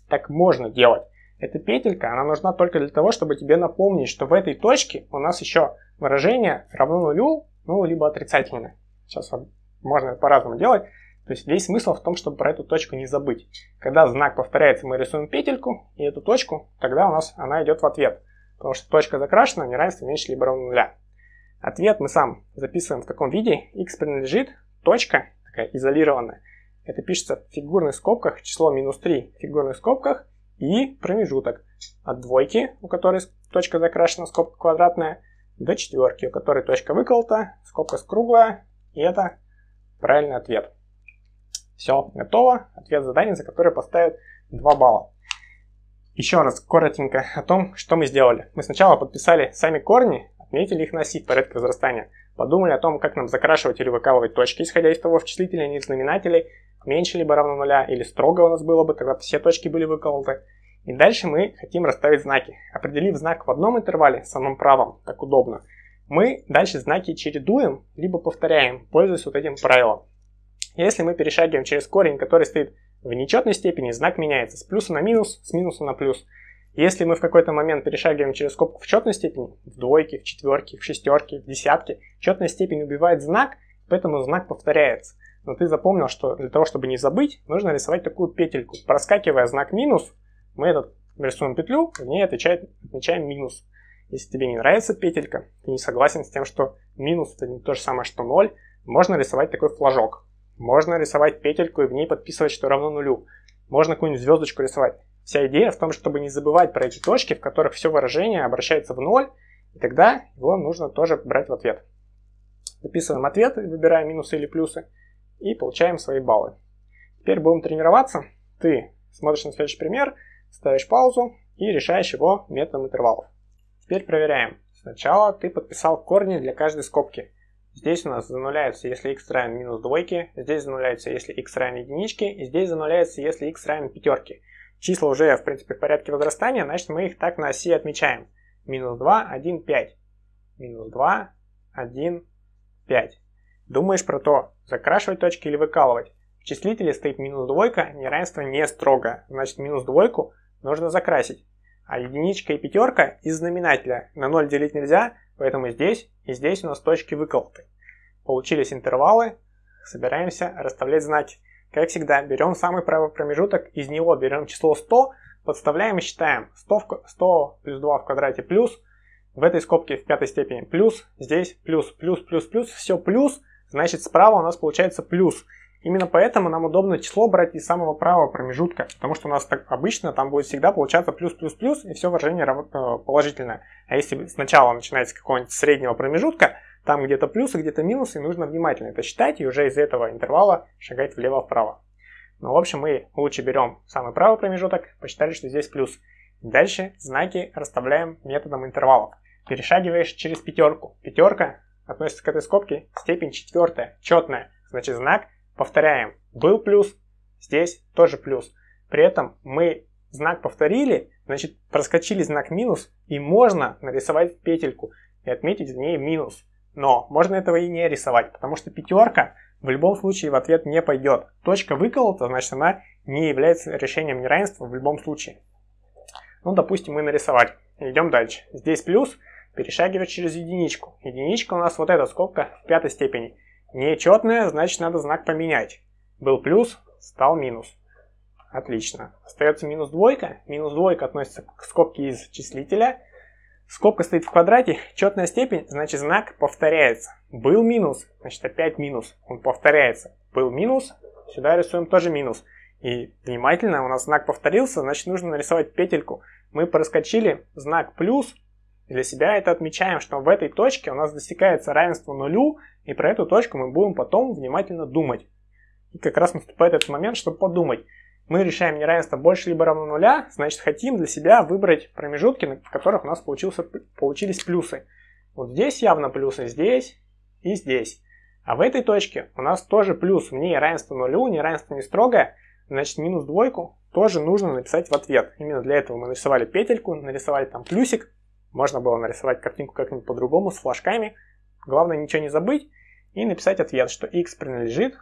Так можно делать. Эта петелька, она нужна только для того, чтобы тебе напомнить, что в этой точке у нас еще выражение равно нулю, ну, либо отрицательное. Сейчас можно по-разному делать. То есть весь смысл в том, чтобы про эту точку не забыть. Когда знак повторяется, мы рисуем петельку, и эту точку, тогда у нас она идет в ответ. Потому что точка закрашена, неравенство меньше либо равно нуля. Ответ мы сам записываем в таком виде. x принадлежит точка такая изолированная. Это пишется в фигурных скобках, число минус 3 в фигурных скобках и промежуток от двойки, у которой точка закрашена, скобка квадратная, до четверки, у которой точка выколота, скобка круглая, и это правильный ответ. Все, готово. Ответ задания, за который поставят 2 балла. Еще раз коротенько о том, что мы сделали. Мы сначала подписали сами корни, отметили их на оси в порядке возрастания – подумали о том, как нам закрашивать или выкалывать точки, исходя из того, в числителе они знаменателей меньше либо равно нуля, или строго у нас было бы, тогда все точки были выколоты. И дальше мы хотим расставить знаки. Определив знак в одном интервале, самом правом, так удобно, мы дальше знаки чередуем, либо повторяем, пользуясь вот этим правилом. Если мы перешагиваем через корень, который стоит в нечетной степени, знак меняется с плюса на минус, с минуса на плюс – если мы в какой-то момент перешагиваем через скобку в четной степени, в двойке, в четверке, в шестерке, в десятке, четная степень убивает знак, поэтому знак повторяется. Но ты запомнил, что для того, чтобы не забыть, нужно рисовать такую петельку. Проскакивая знак минус, мы этот рисуем петлю, в ней отвечает, отмечаем минус. Если тебе не нравится петелька, ты не согласен с тем, что минус это не то же самое, что ноль, можно рисовать такой флажок. Можно рисовать петельку и в ней подписывать, что равно нулю. Можно какую-нибудь звездочку рисовать. Вся идея в том, чтобы не забывать про эти точки, в которых все выражение обращается в ноль, и тогда его нужно тоже брать в ответ. Записываем ответ, выбираем минусы или плюсы, и получаем свои баллы. Теперь будем тренироваться. Ты смотришь на следующий пример, ставишь паузу и решаешь его методом интервалов. Теперь проверяем. Сначала ты подписал корни для каждой скобки. Здесь у нас зануляется, если x равен минус двойки, здесь зануляется, если x равен единичке, и здесь зануляется, если x равен пятерке числа уже, в принципе, в порядке возрастания, значит, мы их так на оси отмечаем. Минус 2, 1, 5. Минус 2, 1, 5. Думаешь про то, закрашивать точки или выкалывать. В числителе стоит минус двойка, неравенство не строго, Значит, минус двойку нужно закрасить. А единичка и пятерка из знаменателя на 0 делить нельзя, поэтому здесь и здесь у нас точки выколоты. Получились интервалы, собираемся расставлять знаки. Как всегда, берем самый правый промежуток, из него берем число 100, подставляем и считаем 100, в, 100 плюс 2 в квадрате плюс, в этой скобке в пятой степени плюс, здесь плюс, плюс, плюс, плюс, все плюс, значит справа у нас получается плюс. Именно поэтому нам удобно число брать из самого правого промежутка, потому что у нас так обычно там будет всегда получаться плюс, плюс, плюс, и все выражение э, положительное. А если сначала начинается с какого-нибудь среднего промежутка, там где-то плюсы, где-то минусы, нужно внимательно это считать и уже из этого интервала шагать влево-вправо. Но ну, в общем мы лучше берем самый правый промежуток, посчитали, что здесь плюс. Дальше знаки расставляем методом интервалов. Перешагиваешь через пятерку. Пятерка относится к этой скобке, степень четвертая, четная. Значит знак повторяем. Был плюс, здесь тоже плюс. При этом мы знак повторили, значит проскочили знак минус и можно нарисовать петельку и отметить в ней минус. Но можно этого и не рисовать, потому что пятерка в любом случае в ответ не пойдет. Точка выколота, значит она не является решением неравенства в любом случае. Ну, допустим, мы нарисовали. Идем дальше. Здесь плюс, перешагивать через единичку. Единичка у нас вот эта скобка в пятой степени. Нечетная, значит надо знак поменять. Был плюс, стал минус. Отлично. Остается минус двойка. Минус двойка относится к скобке из числителя – Скобка стоит в квадрате, четная степень, значит знак повторяется. Был минус, значит опять минус, он повторяется. Был минус, сюда рисуем тоже минус. И внимательно, у нас знак повторился, значит нужно нарисовать петельку. Мы проскочили знак плюс, для себя это отмечаем, что в этой точке у нас достигается равенство нулю, и про эту точку мы будем потом внимательно думать. И как раз наступает этот момент, чтобы подумать, мы решаем неравенство больше либо равно нуля, значит хотим для себя выбрать промежутки, в которых у нас получился, получились плюсы. Вот здесь явно плюсы, здесь и здесь. А в этой точке у нас тоже плюс, мне равенство нулю, неравенство не строгое, значит минус двойку тоже нужно написать в ответ. Именно для этого мы нарисовали петельку, нарисовали там плюсик, можно было нарисовать картинку как-нибудь по-другому, с флажками. Главное ничего не забыть и написать ответ, что x принадлежит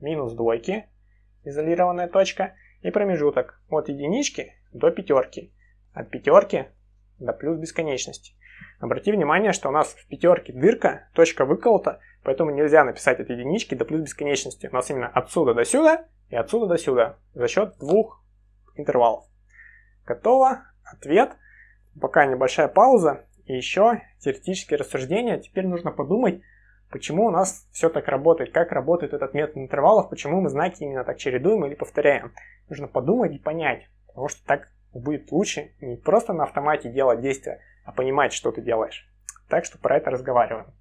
минус двойке изолированная точка и промежуток от единички до пятерки, от пятерки до плюс бесконечности. Обрати внимание, что у нас в пятерке дырка, точка выколота, поэтому нельзя написать от единички до плюс бесконечности. У нас именно отсюда до сюда и отсюда до сюда за счет двух интервалов. Готово. Ответ. Пока небольшая пауза и еще теоретические рассуждения. Теперь нужно подумать, почему у нас все так работает, как работает этот метод интервалов, почему мы знаки именно так чередуем или повторяем. Нужно подумать и понять, потому что так будет лучше не просто на автомате делать действия, а понимать, что ты делаешь. Так что про это разговариваем.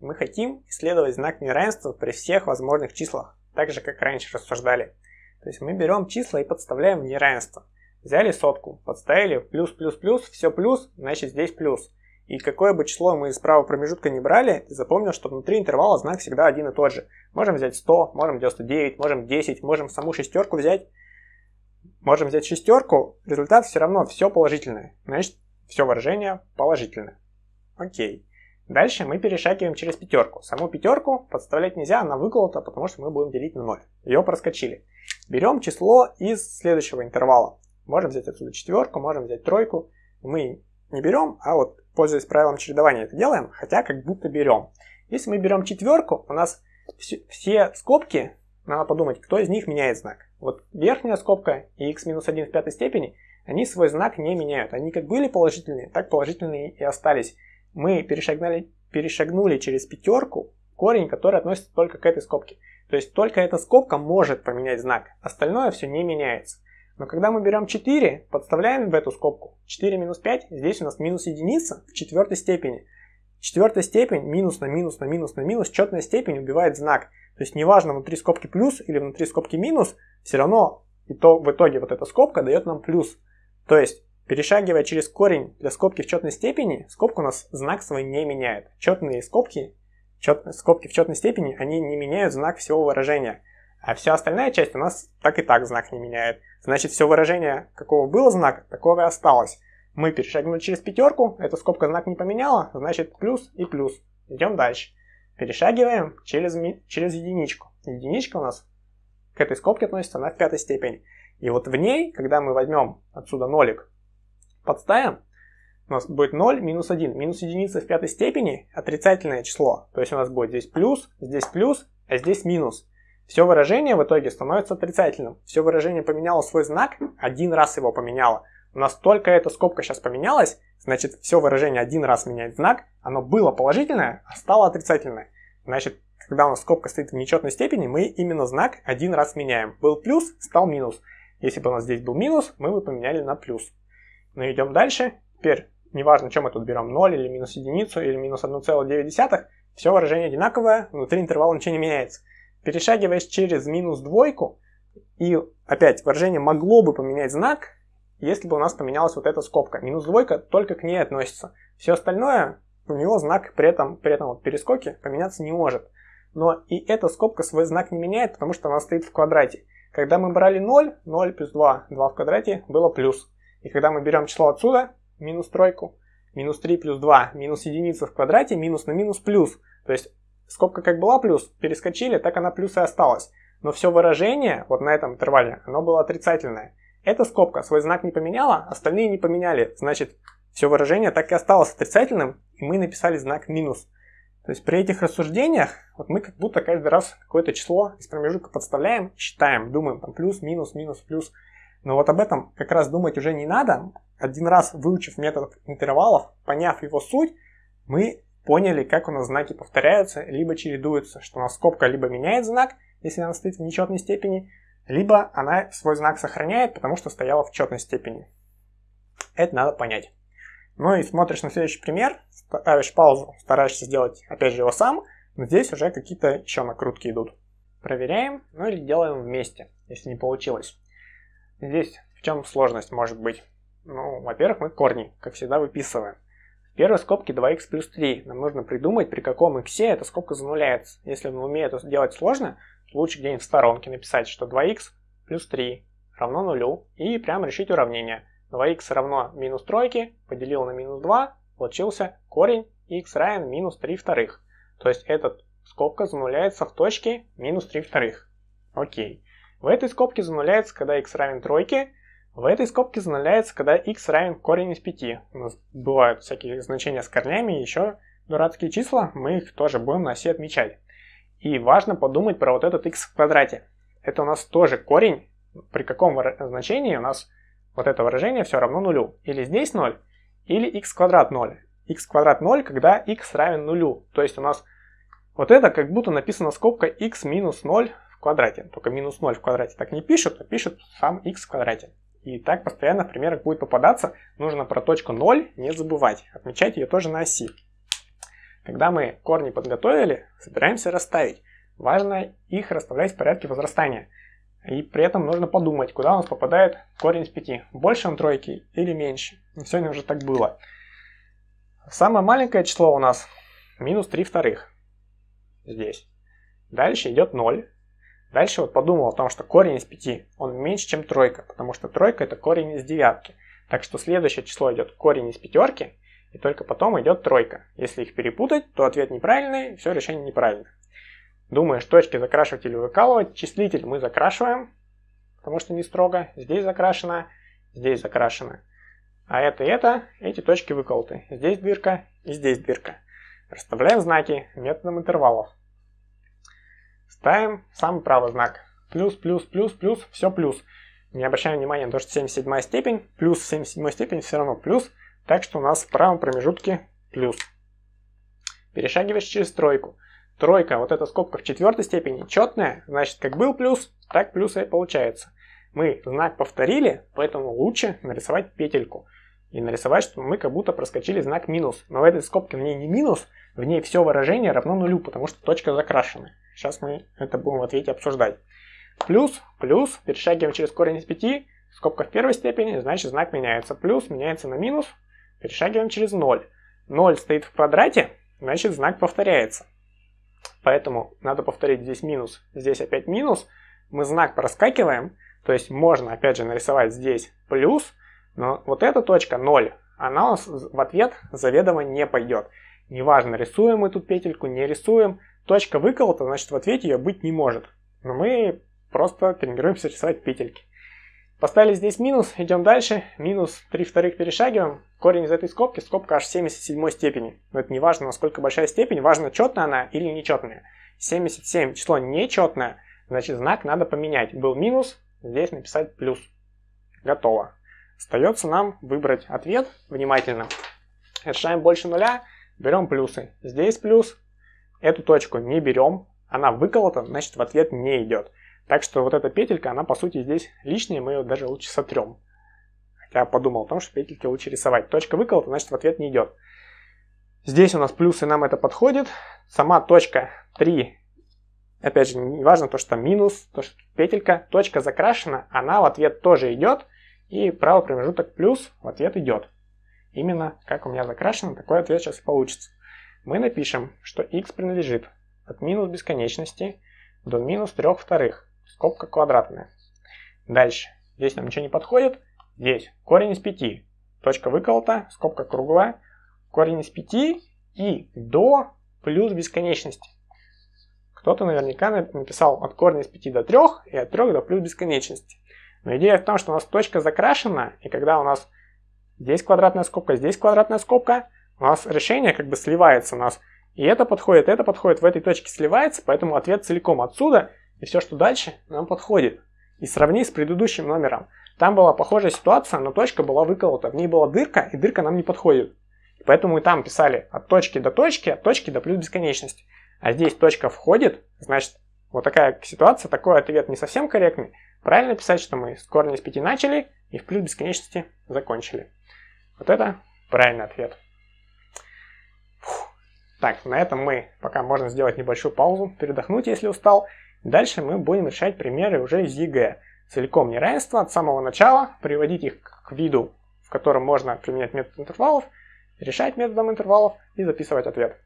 Мы хотим исследовать знак неравенства при всех возможных числах, так же, как раньше рассуждали. То есть мы берем числа и подставляем в неравенство. Взяли сотку, подставили плюс, плюс, плюс, все плюс, значит здесь плюс. И какое бы число мы из правого промежутка не брали, ты запомнил, что внутри интервала знак всегда один и тот же. Можем взять 100, можем 99, можем 10, можем саму шестерку взять. Можем взять шестерку, результат все равно все положительное. Значит, все выражение положительное. Окей. Дальше мы перешагиваем через пятерку. Саму пятерку подставлять нельзя, она выколота, потому что мы будем делить на 0. Ее проскочили. Берем число из следующего интервала. Можем взять отсюда четверку, можем взять тройку. Мы не берем, а вот пользуясь правилом чередования это делаем, хотя как будто берем. Если мы берем четверку, у нас все, все скобки, надо подумать, кто из них меняет знак. Вот верхняя скобка и x-1 в пятой степени, они свой знак не меняют. Они как были положительные, так положительные и остались. Мы перешагнули, перешагнули через пятерку корень, который относится только к этой скобке. То есть только эта скобка может поменять знак, остальное все не меняется. Но когда мы берем 4, подставляем в эту скобку 4 минус 5, здесь у нас минус единица в четвертой степени. Четвертая степень минус на минус на минус на минус, четная степень убивает знак. То есть неважно внутри скобки плюс или внутри скобки минус, все равно итог, в итоге вот эта скобка дает нам плюс. То есть перешагивая через корень для скобки в четной степени, скобка у нас знак свой не меняет. Четные скобки, чет, скобки в четной степени, они не меняют знак всего выражения а вся остальная часть у нас так и так знак не меняет. Значит, все выражение, какого было знак, такого и осталось. Мы перешагнули через пятерку, эта скобка знак не поменяла, значит плюс и плюс. Идем дальше. Перешагиваем через, через единичку. Единичка у нас к этой скобке относится, на в пятой степени. И вот в ней, когда мы возьмем отсюда нолик, подставим, у нас будет 0 минус 1. Минус единица в пятой степени отрицательное число. То есть у нас будет здесь плюс, здесь плюс, а здесь минус все выражение в итоге становится отрицательным. Все выражение поменяло свой знак, один раз его поменяло. Настолько эта скобка сейчас поменялась, значит, все выражение один раз меняет знак, оно было положительное, а стало отрицательное. Значит, когда у нас скобка стоит в нечетной степени, мы именно знак один раз меняем. Был плюс, стал минус. Если бы у нас здесь был минус, мы бы поменяли на плюс. Но ну, идем дальше. Теперь, неважно, чем мы тут берем, 0 или минус единицу, или минус 1,9, все выражение одинаковое, внутри интервала ничего не меняется перешагиваешь через минус двойку, и опять выражение могло бы поменять знак, если бы у нас поменялась вот эта скобка. Минус двойка только к ней относится. Все остальное, у него знак при этом, при этом вот перескоке поменяться не может. Но и эта скобка свой знак не меняет, потому что она стоит в квадрате. Когда мы брали 0, 0 плюс 2, 2 в квадрате было плюс. И когда мы берем число отсюда, минус тройку, минус 3 плюс 2, минус единица в квадрате, минус на минус плюс. То есть скобка как была плюс, перескочили, так она плюс и осталась. Но все выражение вот на этом интервале, оно было отрицательное. Эта скобка свой знак не поменяла, остальные не поменяли. Значит, все выражение так и осталось отрицательным, и мы написали знак минус. То есть при этих рассуждениях вот мы как будто каждый раз какое-то число из промежутка подставляем, считаем, думаем там плюс, минус, минус, плюс. Но вот об этом как раз думать уже не надо. Один раз выучив метод интервалов, поняв его суть, мы поняли, как у нас знаки повторяются, либо чередуются, что у нас скобка либо меняет знак, если она стоит в нечетной степени, либо она свой знак сохраняет, потому что стояла в четной степени. Это надо понять. Ну и смотришь на следующий пример, ставишь паузу, стараешься сделать опять же его сам, но здесь уже какие-то еще накрутки идут. Проверяем, ну или делаем вместе, если не получилось. Здесь в чем сложность может быть? Ну, во-первых, мы корни, как всегда, выписываем. Первой скобки 2 х плюс 3. Нам нужно придумать, при каком x эта скобка зануляется. Если на уме это делать сложно, лучше где-нибудь в сторонке написать, что 2 х плюс 3 равно нулю. И прямо решить уравнение. 2 х равно минус тройки, поделил на минус 2, получился корень x равен минус 3 вторых. То есть эта скобка зануляется в точке минус 3 вторых. Окей. В этой скобке зануляется, когда x равен тройке, в этой скобке зануляется, когда x равен корень из 5. У нас бывают всякие значения с корнями, еще дурацкие числа, мы их тоже будем на оси отмечать. И важно подумать про вот этот x в квадрате. Это у нас тоже корень, при каком значении у нас вот это выражение все равно нулю. Или здесь 0, или x квадрат 0. x квадрат 0, когда x равен нулю. То есть у нас вот это как будто написано скобка x минус 0 в квадрате. Только минус 0 в квадрате так не пишут, а пишут сам x в квадрате. И так постоянно в примерах будет попадаться. Нужно про точку 0 не забывать. Отмечать ее тоже на оси. Когда мы корни подготовили, собираемся расставить. Важно их расставлять в порядке возрастания. И при этом нужно подумать, куда у нас попадает корень из 5. Больше он тройки или меньше. Сегодня уже так было. Самое маленькое число у нас минус 3 вторых. Здесь. Дальше идет 0. Дальше вот подумал о том, что корень из 5, он меньше, чем тройка, потому что тройка это корень из девятки. Так что следующее число идет корень из пятерки, и только потом идет тройка. Если их перепутать, то ответ неправильный, все решение неправильно. Думаешь, точки закрашивать или выкалывать, числитель мы закрашиваем, потому что не строго. Здесь закрашено, здесь закрашено. А это и это, эти точки выколоты. Здесь дырка и здесь дырка. Расставляем знаки методом интервалов ставим самый правый знак. Плюс, плюс, плюс, плюс, все плюс. Не обращаем внимания на то, что 77 степень, плюс 77 степень все равно плюс, так что у нас в правом промежутке плюс. Перешагиваешь через тройку. Тройка, вот эта скобка в четвертой степени четная, значит как был плюс, так плюс и получается. Мы знак повторили, поэтому лучше нарисовать петельку и нарисовать, что мы как будто проскочили знак минус. Но в этой скобке в ней не минус, в ней все выражение равно нулю, потому что точка закрашена. Сейчас мы это будем в ответе обсуждать. Плюс, плюс, перешагиваем через корень из 5, скобка в первой степени, значит знак меняется. Плюс меняется на минус, перешагиваем через 0. 0 стоит в квадрате, значит знак повторяется. Поэтому надо повторить здесь минус, здесь опять минус. Мы знак проскакиваем, то есть можно опять же нарисовать здесь плюс – но вот эта точка 0, она у нас в ответ заведомо не пойдет. Неважно, рисуем мы тут петельку, не рисуем. Точка выколота, значит в ответе ее быть не может. Но мы просто тренируемся рисовать петельки. Поставили здесь минус, идем дальше. Минус 3 вторых перешагиваем. Корень из этой скобки, скобка аж 77 степени. Но это не важно, насколько большая степень, важно, четная она или нечетная. 77 число нечетное, значит знак надо поменять. Был минус, здесь написать плюс. Готово. Остается нам выбрать ответ внимательно. Решаем больше нуля, берем плюсы. Здесь плюс, эту точку не берем, она выколота, значит в ответ не идет. Так что вот эта петелька, она по сути здесь лишняя, мы ее даже лучше сотрем. Хотя подумал о том, что петельки лучше рисовать. Точка выколота, значит в ответ не идет. Здесь у нас плюсы, нам это подходит. Сама точка 3, опять же, не важно то, что минус, то, что петелька, точка закрашена, она в ответ тоже идет и правый промежуток плюс в ответ идет. Именно как у меня закрашено, такой ответ сейчас получится. Мы напишем, что x принадлежит от минус бесконечности до минус 3 вторых, скобка квадратная. Дальше, здесь нам ничего не подходит, здесь корень из 5, точка выколота, скобка круглая, корень из 5 и до плюс бесконечности. Кто-то наверняка написал от корня из 5 до 3 и от 3 до плюс бесконечности. Но идея в том, что у нас точка закрашена, и когда у нас здесь квадратная скобка, здесь квадратная скобка, у нас решение как бы сливается у нас. И это подходит, это подходит, в этой точке сливается, поэтому ответ целиком отсюда, и все, что дальше, нам подходит. И сравни с предыдущим номером. Там была похожая ситуация, но точка была выколота, в ней была дырка, и дырка нам не подходит. Поэтому и там писали от точки до точки, от точки до плюс бесконечность. А здесь точка входит, значит, вот такая ситуация, такой ответ не совсем корректный, Правильно писать, что мы с корня из 5 начали и в плюс бесконечности закончили. Вот это правильный ответ. Фух. Так, на этом мы пока можно сделать небольшую паузу, передохнуть, если устал. Дальше мы будем решать примеры уже из ЕГЭ. Целиком неравенства от самого начала, приводить их к виду, в котором можно применять метод интервалов, решать методом интервалов и записывать ответ.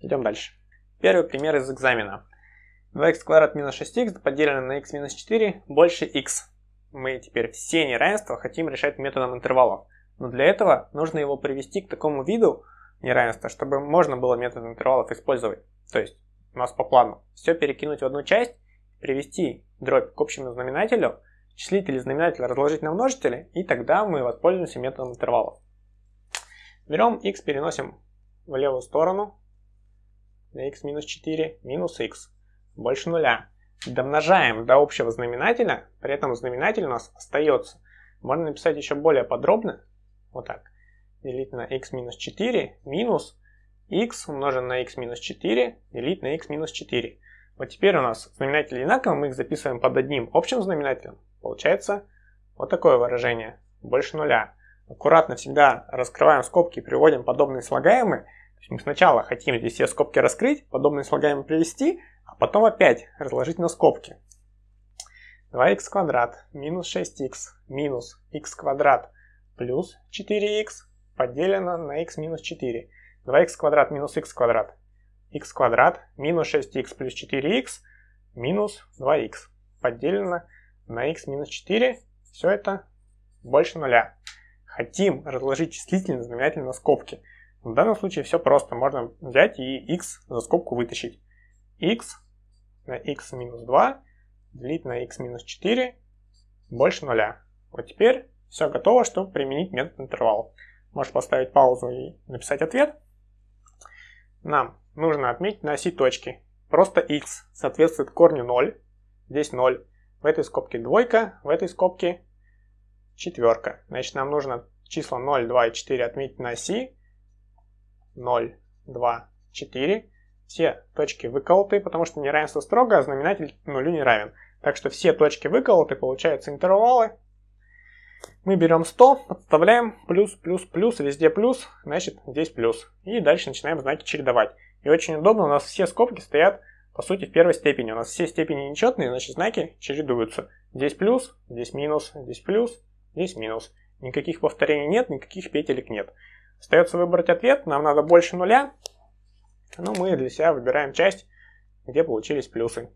Идем дальше. Первый пример из экзамена. 2x квадрат минус 6x поделено на x минус 4 больше x. Мы теперь все неравенства хотим решать методом интервалов. Но для этого нужно его привести к такому виду неравенства, чтобы можно было метод интервалов использовать. То есть у нас по плану все перекинуть в одну часть, привести дробь к общему знаменателю, числитель и знаменатель разложить на множители, и тогда мы воспользуемся методом интервалов. Берем x, переносим в левую сторону, на x минус 4, минус x больше нуля. Домножаем до общего знаменателя, при этом знаменатель у нас остается. Можно написать еще более подробно, вот так. Делить на x минус 4 минус x умножен на x минус 4 делить на x минус 4. Вот теперь у нас знаменатели одинаковые, мы их записываем под одним общим знаменателем. Получается вот такое выражение, больше нуля. Аккуратно всегда раскрываем скобки и приводим подобные слагаемые. мы сначала хотим здесь все скобки раскрыть, подобные слагаемые привести, а потом опять разложить на скобки. 2 x квадрат минус 6 x минус x квадрат плюс 4 x поделено на x минус 4. 2 x квадрат минус x квадрат. x квадрат минус 6 x плюс 4 x минус 2 x поделено на x минус 4. Все это больше нуля. Хотим разложить числитель на знаменатель на скобки. В данном случае все просто. Можно взять и x за скобку вытащить x на x минус 2 делить на x минус 4 больше нуля. Вот теперь все готово, чтобы применить метод интервал. Можешь поставить паузу и написать ответ. Нам нужно отметить на оси точки. Просто x соответствует корню 0, здесь 0. В этой скобке двойка, в этой скобке четверка. Значит, нам нужно числа 0, 2 и 4 отметить на оси 0, 2, 4 все точки выколоты, потому что неравенство строго, а знаменатель нулю не равен. Так что все точки выколоты, получаются интервалы. Мы берем 100, подставляем плюс, плюс, плюс, везде плюс, значит здесь плюс. И дальше начинаем знаки чередовать. И очень удобно, у нас все скобки стоят, по сути, в первой степени. У нас все степени нечетные, значит знаки чередуются. Здесь плюс, здесь минус, здесь плюс, здесь минус. Никаких повторений нет, никаких петелек нет. Остается выбрать ответ, нам надо больше нуля, ну мы для себя выбираем часть, где получились плюсы.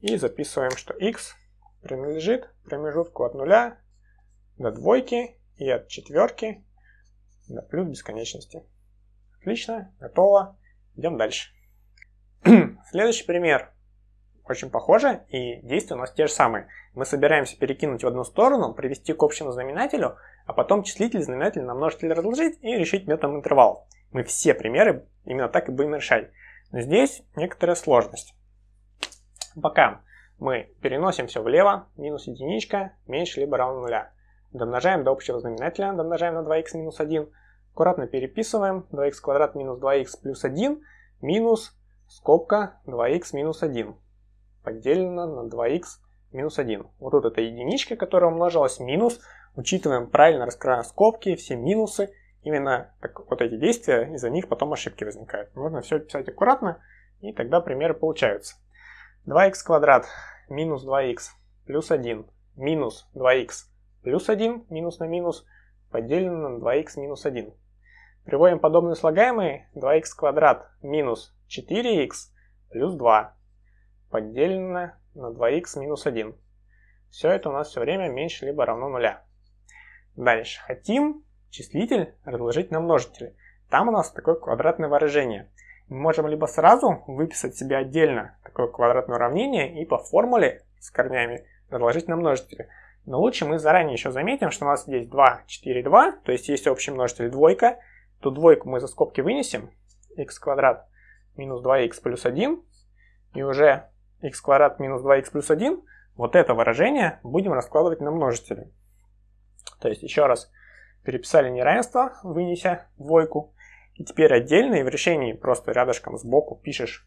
И записываем, что x принадлежит промежутку от 0 до двойки и от четверки до плюс бесконечности. Отлично, готово. Идем дальше. Следующий пример. Очень похоже, и действия у нас те же самые. Мы собираемся перекинуть в одну сторону, привести к общему знаменателю, а потом числитель, знаменатель на множитель разложить и решить методом интервал мы все примеры именно так и будем решать. Но здесь некоторая сложность. Пока мы переносим все влево, минус единичка меньше либо равно нуля. Домножаем до общего знаменателя, домножаем на 2х минус 1. Аккуратно переписываем 2х квадрат минус 2х плюс 1 минус скобка 2х минус 1 поделено на 2х минус 1. Вот тут это единичка, которая умножилась, минус. Учитываем правильно раскрываем скобки, все минусы именно так, вот эти действия, из-за них потом ошибки возникают. Нужно все писать аккуратно, и тогда примеры получаются. 2х квадрат минус 2х плюс 1 минус 2х плюс 1 минус на минус поделено на 2х минус 1. Приводим подобные слагаемые 2х квадрат минус 4х плюс 2 поделено на 2х минус 1. Все это у нас все время меньше либо равно нуля. Дальше хотим числитель разложить на множители. Там у нас такое квадратное выражение. Мы можем либо сразу выписать себе отдельно такое квадратное уравнение и по формуле с корнями разложить на множители. Но лучше мы заранее еще заметим, что у нас здесь 2, 4, 2, то есть есть общий множитель двойка, то двойку мы за скобки вынесем, x квадрат минус 2x плюс 1, и уже x квадрат минус 2x плюс 1, вот это выражение будем раскладывать на множители. То есть еще раз, переписали неравенство, вынеся двойку, и теперь отдельно и в решении просто рядышком сбоку пишешь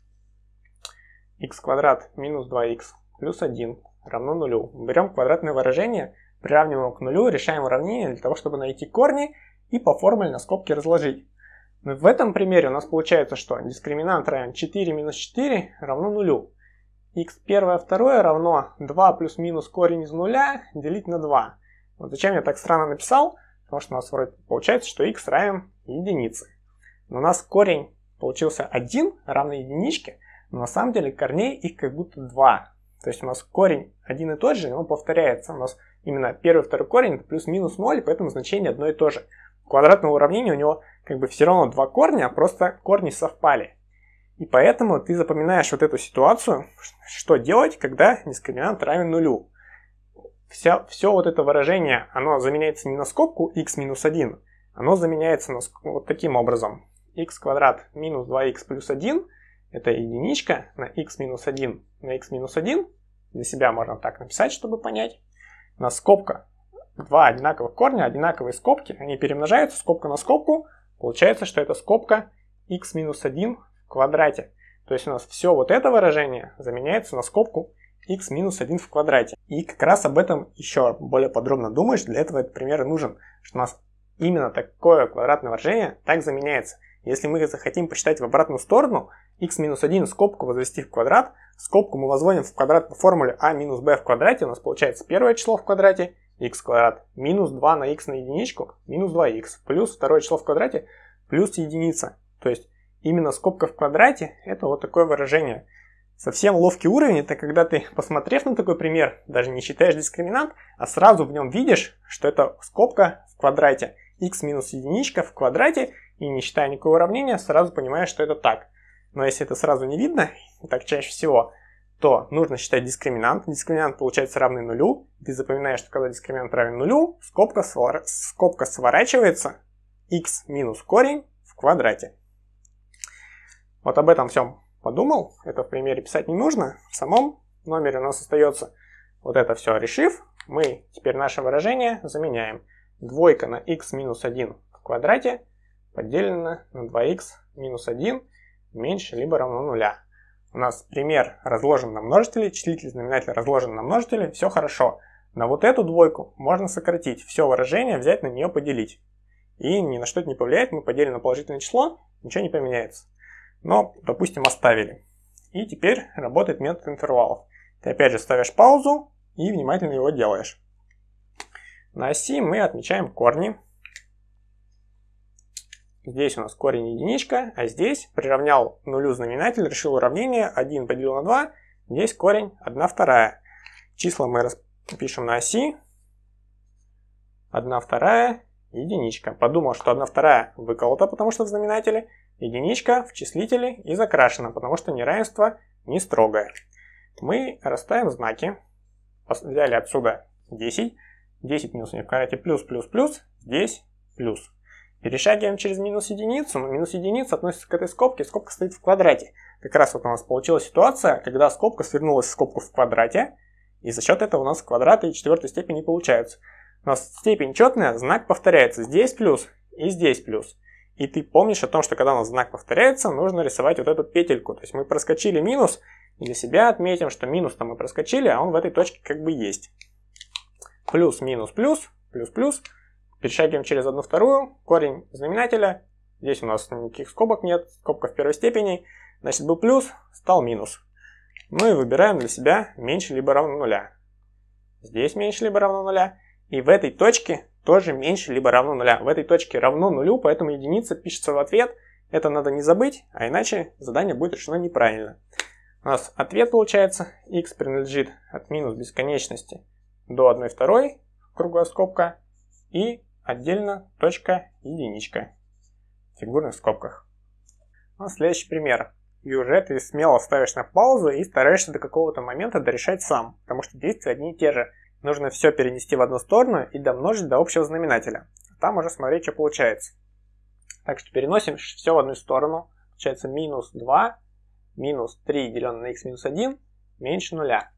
x квадрат минус 2x плюс 1 равно нулю. Берем квадратное выражение, приравниваем к нулю, решаем уравнение для того, чтобы найти корни и по формуле на скобки разложить. Но ну, в этом примере у нас получается, что дискриминант равен 4 минус 4 равно нулю. x первое, второе равно 2 плюс минус корень из нуля делить на 2. Вот зачем я так странно написал? Потому что у нас вроде получается, что x равен единице. Но у нас корень получился 1 равный единичке, но на самом деле корней их как будто 2. То есть у нас корень один и тот же, но он повторяется. У нас именно первый и второй корень это плюс-минус 0, поэтому значение одно и то же. Квадратного уравнения у него как бы все равно два корня, а просто корни совпали. И поэтому ты запоминаешь вот эту ситуацию, что делать, когда дискриминант равен нулю вся, все вот это выражение, оно заменяется не на скобку x минус 1, оно заменяется на, вот таким образом. x квадрат минус 2x плюс 1 это единичка на x минус 1 на x минус 1. Для себя можно так написать, чтобы понять. На скобка. Два одинаковых корня, одинаковые скобки. Они перемножаются, скобка на скобку. Получается, что это скобка x минус 1 в квадрате. То есть у нас все вот это выражение заменяется на скобку x минус 1 в квадрате. И как раз об этом еще более подробно думаешь, для этого этот пример нужен, что у нас именно такое квадратное выражение так заменяется. Если мы захотим посчитать в обратную сторону, x минус 1 скобку возвести в квадрат, скобку мы возводим в квадрат по формуле а минус b в квадрате, у нас получается первое число в квадрате, x квадрат, минус 2 на x на единичку, минус 2x, плюс второе число в квадрате, плюс единица. То есть именно скобка в квадрате это вот такое выражение – Совсем ловкий уровень – это когда ты, посмотрев на такой пример, даже не считаешь дискриминант, а сразу в нем видишь, что это скобка в квадрате, x минус единичка в квадрате, и не считая никакого уравнения, сразу понимаешь, что это так. Но если это сразу не видно, и так чаще всего, то нужно считать дискриминант. Дискриминант получается равный нулю. Ты запоминаешь, что когда дискриминант равен нулю, скобка, свор... скобка сворачивается x минус корень в квадрате. Вот об этом всем подумал, это в примере писать не нужно, в самом номере у нас остается вот это все решив, мы теперь наше выражение заменяем. Двойка на x минус 1 в квадрате поделено на 2x минус 1 меньше либо равно нуля. У нас пример разложен на множители, числитель, знаменатель разложен на множители, все хорошо. На вот эту двойку можно сократить, все выражение взять на нее поделить. И ни на что это не повлияет, мы поделим на положительное число, ничего не поменяется но, допустим, оставили. И теперь работает метод интервалов. Ты опять же ставишь паузу и внимательно его делаешь. На оси мы отмечаем корни. Здесь у нас корень единичка, а здесь приравнял нулю знаменатель, решил уравнение 1 поделил на 2, здесь корень 1 вторая. Числа мы пишем на оси. 1 вторая, единичка. Подумал, что 1 вторая выколота, потому что в знаменателе, единичка в числителе и закрашена, потому что неравенство не строгое. Мы расставим знаки. Взяли отсюда 10. 10 минус не в квадрате плюс, плюс, плюс. Здесь плюс. Перешагиваем через минус единицу, но минус единица относится к этой скобке, скобка стоит в квадрате. Как раз вот у нас получилась ситуация, когда скобка свернулась в скобку в квадрате, и за счет этого у нас квадраты четвертой степени получаются. У нас степень четная, знак повторяется здесь плюс и здесь плюс. И ты помнишь о том, что когда у нас знак повторяется, нужно рисовать вот эту петельку. То есть мы проскочили минус, и для себя отметим, что минус-то мы проскочили, а он в этой точке как бы есть. Плюс, минус, плюс, плюс, плюс. Перешагиваем через одну вторую, корень знаменателя. Здесь у нас никаких скобок нет, скобка в первой степени. Значит, был плюс, стал минус. Ну и выбираем для себя меньше либо равно нуля. Здесь меньше либо равно нуля. И в этой точке тоже меньше либо равно нуля. В этой точке равно нулю, поэтому единица пишется в ответ. Это надо не забыть, а иначе задание будет решено неправильно. У нас ответ получается x принадлежит от минус бесконечности до 1 второй, круглая скобка, и отдельно точка единичка в фигурных скобках. У нас следующий пример. И уже ты смело ставишь на паузу и стараешься до какого-то момента дорешать сам, потому что действия одни и те же – Нужно все перенести в одну сторону и домножить до общего знаменателя. Там уже смотреть, что получается. Так что переносим все в одну сторону. Получается минус 2, минус 3 деленное на х минус 1 меньше нуля.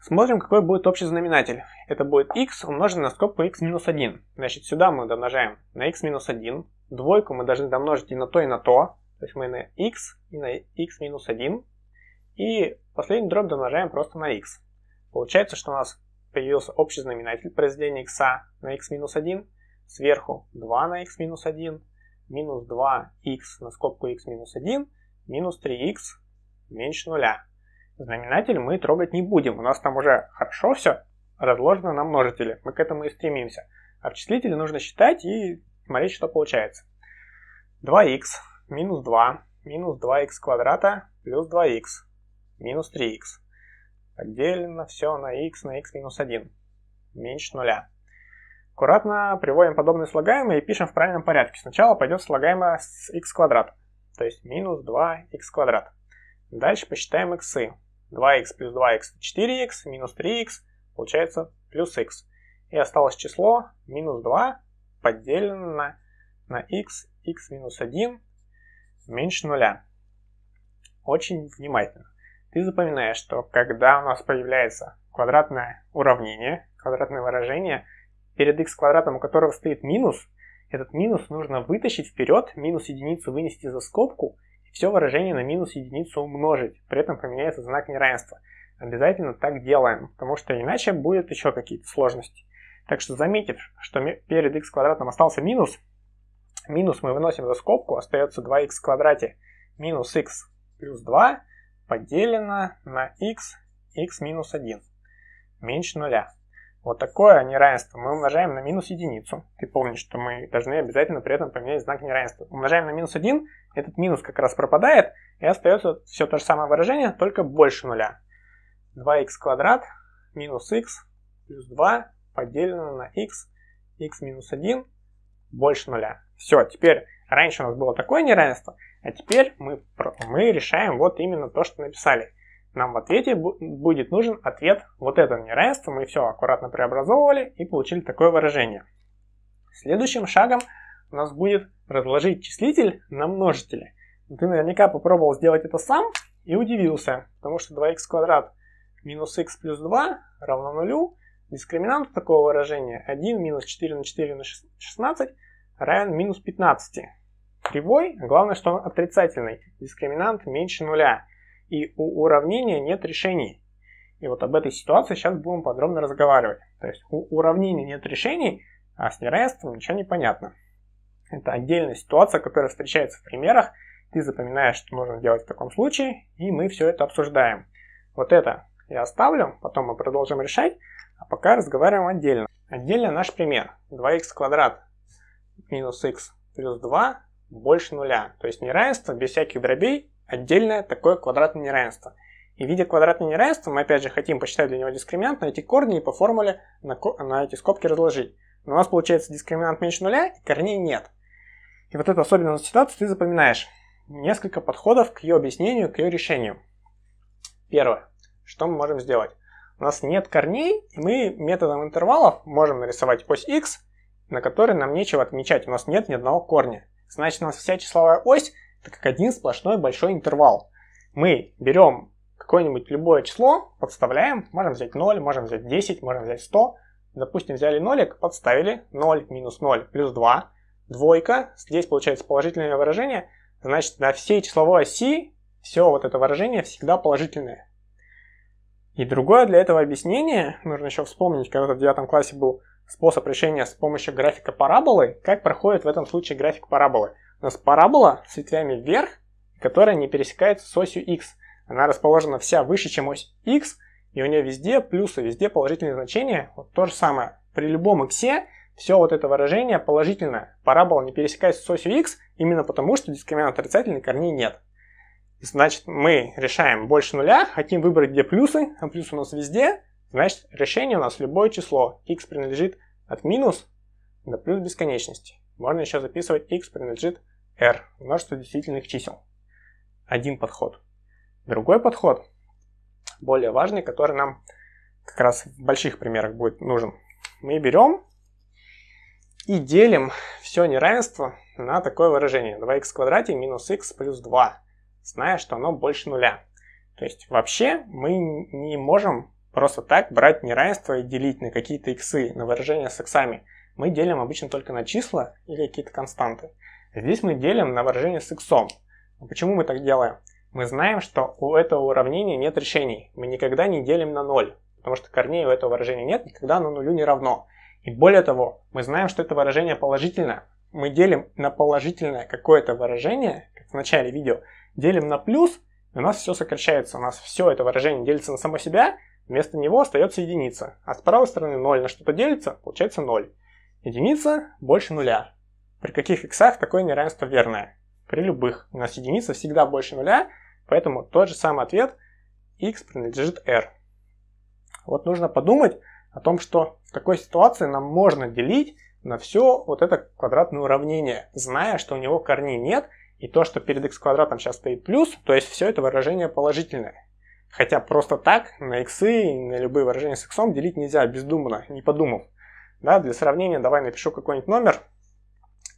Смотрим, какой будет общий знаменатель. Это будет x умноженное на скобку x минус 1. Значит, сюда мы домножаем на x минус 1. Двойку мы должны домножить и на то, и на то. То есть мы на x и на x минус 1. И последний дробь домножаем просто на x. Получается, что у нас появился общий знаменатель произведения x на x-1, сверху 2 на x-1, минус 2x на скобку x-1, минус 3x меньше нуля. Знаменатель мы трогать не будем, у нас там уже хорошо все разложено на множители, мы к этому и стремимся. Обчислители нужно считать и смотреть, что получается. 2x минус 2 минус 2x квадрата плюс 2x минус 3x. Отдельно все на x на x минус 1. Меньше нуля. Аккуратно приводим подобные слагаемые и пишем в правильном порядке. Сначала пойдет слагаемое с x квадрат, то есть минус 2x квадрат. Дальше посчитаем x. 2x плюс 2x 4x, минус 3x, получается плюс x. И осталось число минус 2 поделено на, на x, x минус 1 меньше нуля. Очень внимательно ты запоминаешь, что когда у нас появляется квадратное уравнение, квадратное выражение, перед x квадратом, у которого стоит минус, этот минус нужно вытащить вперед, минус единицу вынести за скобку, и все выражение на минус единицу умножить. При этом поменяется знак неравенства. Обязательно так делаем, потому что иначе будет еще какие-то сложности. Так что заметив, что перед x квадратом остался минус, минус мы выносим за скобку, остается 2x в квадрате минус x плюс 2, поделено на x, x минус 1, меньше нуля. Вот такое неравенство мы умножаем на минус единицу. Ты помнишь, что мы должны обязательно при этом поменять знак неравенства. Умножаем на минус 1, этот минус как раз пропадает, и остается все то же самое выражение, только больше нуля. 2 x квадрат минус x плюс 2 поделено на x, x минус 1 больше нуля. Все, теперь раньше у нас было такое неравенство, а теперь мы, мы решаем вот именно то, что написали. Нам в ответе будет нужен ответ вот это неравенство Мы все аккуратно преобразовывали и получили такое выражение. Следующим шагом у нас будет разложить числитель на множители. Ты наверняка попробовал сделать это сам и удивился, потому что 2х квадрат минус х плюс 2 равно нулю. Дискриминант такого выражения 1 минус 4 на 4 на 16 равен минус 15 кривой, главное, что он отрицательный. Дискриминант меньше нуля. И у уравнения нет решений. И вот об этой ситуации сейчас будем подробно разговаривать. То есть у уравнения нет решений, а с неравенством ничего не понятно. Это отдельная ситуация, которая встречается в примерах. Ты запоминаешь, что нужно делать в таком случае, и мы все это обсуждаем. Вот это я оставлю, потом мы продолжим решать, а пока разговариваем отдельно. Отдельно наш пример. 2х квадрат минус х плюс 2 больше нуля. То есть неравенство без всяких дробей отдельное такое квадратное неравенство. И видя квадратное неравенство, мы опять же хотим посчитать для него дискриминант, найти корни и по формуле на, на эти скобки разложить. Но у нас получается дискриминант меньше нуля, и корней нет. И вот эту особенность ситуации ты запоминаешь. Несколько подходов к ее объяснению, к ее решению. Первое. Что мы можем сделать? У нас нет корней, и мы методом интервалов можем нарисовать ось x, на которой нам нечего отмечать. У нас нет ни одного корня. Значит, у нас вся числовая ось — это как один сплошной большой интервал. Мы берем какое-нибудь любое число, подставляем, можем взять 0, можем взять 10, можем взять 100. Допустим, взяли нолик, подставили 0, минус 0, плюс 2, двойка, здесь получается положительное выражение, значит, на всей числовой оси все вот это выражение всегда положительное. И другое для этого объяснение, нужно еще вспомнить, когда в девятом классе был способ решения с помощью графика параболы. Как проходит в этом случае график параболы? У нас парабола с ветвями вверх, которая не пересекается с осью x. Она расположена вся выше, чем ось x, и у нее везде плюсы, везде положительные значения. Вот то же самое. При любом x все вот это выражение положительное. Парабола не пересекается с осью x именно потому, что дискриминант отрицательный, корней нет. Значит, мы решаем больше нуля, хотим выбрать, где плюсы, а плюс у нас везде, Значит, решение у нас любое число x принадлежит от минус до плюс бесконечности. Можно еще записывать x принадлежит r, множество действительных чисел. Один подход. Другой подход, более важный, который нам как раз в больших примерах будет нужен. Мы берем и делим все неравенство на такое выражение 2 x в квадрате минус x плюс 2, зная, что оно больше нуля. То есть вообще мы не можем Просто так брать неравенство и делить на какие-то иксы, на выражение с иксами, мы делим обычно только на числа или какие-то константы. Здесь мы делим на выражение с иксом. Почему мы так делаем? Мы знаем, что у этого уравнения нет решений. Мы никогда не делим на ноль, потому что корней у этого выражения нет, никогда оно нулю не равно. И более того, мы знаем, что это выражение положительное. Мы делим на положительное какое-то выражение, как в начале видео, делим на плюс, и у нас все сокращается, у нас все это выражение делится на само себя, Вместо него остается единица, а с правой стороны 0 на что-то делится, получается 0. Единица больше нуля. При каких иксах такое неравенство верное? При любых. У нас единица всегда больше нуля, поэтому тот же самый ответ x принадлежит r. Вот нужно подумать о том, что в такой ситуации нам можно делить на все вот это квадратное уравнение, зная, что у него корней нет, и то, что перед x квадратом сейчас стоит плюс, то есть все это выражение положительное. Хотя просто так на иксы и на любые выражения с иксом делить нельзя бездумно, не подумав. Да, для сравнения давай напишу какой-нибудь номер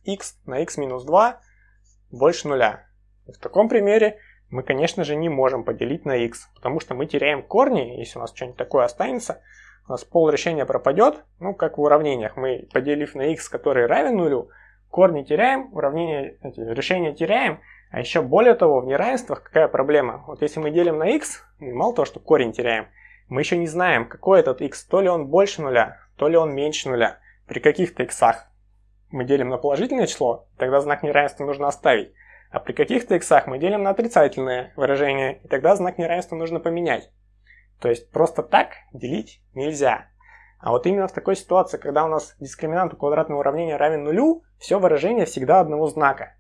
x на x минус 2 больше нуля. В таком примере мы, конечно же, не можем поделить на x, потому что мы теряем корни, если у нас что-нибудь такое останется, у нас пол решения пропадет, ну, как в уравнениях. Мы, поделив на x, который равен нулю, корни теряем, уравнение, эти, решение теряем, а еще более того, в неравенствах какая проблема? Вот если мы делим на x, ну, мало того, что корень теряем, мы еще не знаем, какой этот x, то ли он больше нуля, то ли он меньше нуля. При каких-то x мы делим на положительное число, тогда знак неравенства нужно оставить. А при каких-то x мы делим на отрицательное выражение, и тогда знак неравенства нужно поменять. То есть просто так делить нельзя. А вот именно в такой ситуации, когда у нас дискриминант у квадратного уравнения равен нулю, все выражение всегда одного знака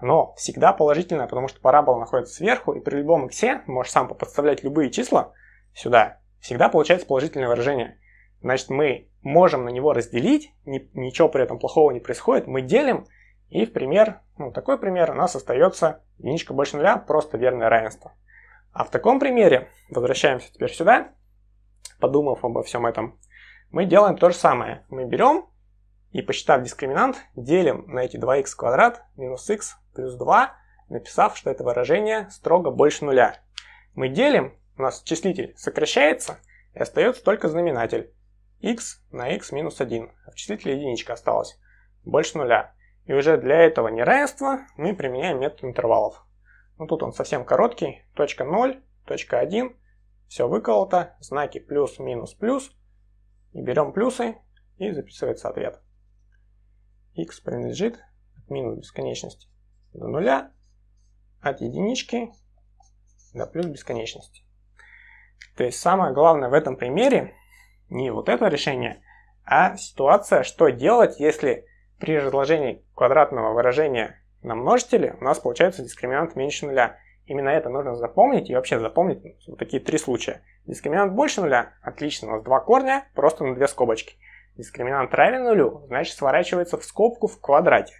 но всегда положительное, потому что парабола находится сверху, и при любом x, можешь сам подставлять любые числа сюда, всегда получается положительное выражение. Значит, мы можем на него разделить, ни, ничего при этом плохого не происходит, мы делим, и в пример, ну такой пример, у нас остается единичка больше нуля, просто верное равенство. А в таком примере, возвращаемся теперь сюда, подумав обо всем этом, мы делаем то же самое. Мы берем и посчитав дискриминант, делим на эти 2х квадрат минус x плюс 2, написав, что это выражение строго больше нуля. Мы делим, у нас числитель сокращается, и остается только знаменатель x на x минус 1. А в числителе единичка осталась, больше нуля. И уже для этого неравенства мы применяем метод интервалов. Ну тут он совсем короткий, точка 0, точка 1, все выколото, знаки плюс, минус, плюс, и берем плюсы, и записывается ответ x принадлежит от минус бесконечности до нуля, от единички до плюс бесконечности. То есть самое главное в этом примере не вот это решение, а ситуация, что делать, если при разложении квадратного выражения на множители у нас получается дискриминант меньше нуля. Именно это нужно запомнить и вообще запомнить вот такие три случая. Дискриминант больше нуля, отлично, у нас два корня, просто на две скобочки. Дискриминант равен нулю, значит сворачивается в скобку в квадрате.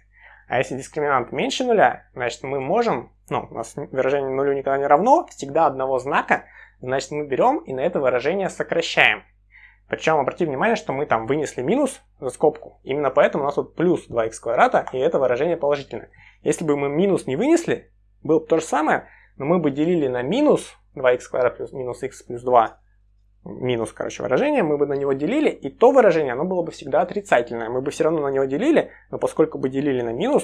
А если дискриминант меньше нуля, значит мы можем, ну, у нас выражение нулю никогда не равно, всегда одного знака, значит мы берем и на это выражение сокращаем. Причем обрати внимание, что мы там вынесли минус за скобку. Именно поэтому у нас тут плюс 2х квадрата, и это выражение положительное. Если бы мы минус не вынесли, было бы то же самое, но мы бы делили на минус 2х квадрат плюс минус х плюс 2, минус, короче, выражение, мы бы на него делили, и то выражение, оно было бы всегда отрицательное. Мы бы все равно на него делили, но поскольку бы делили на минус,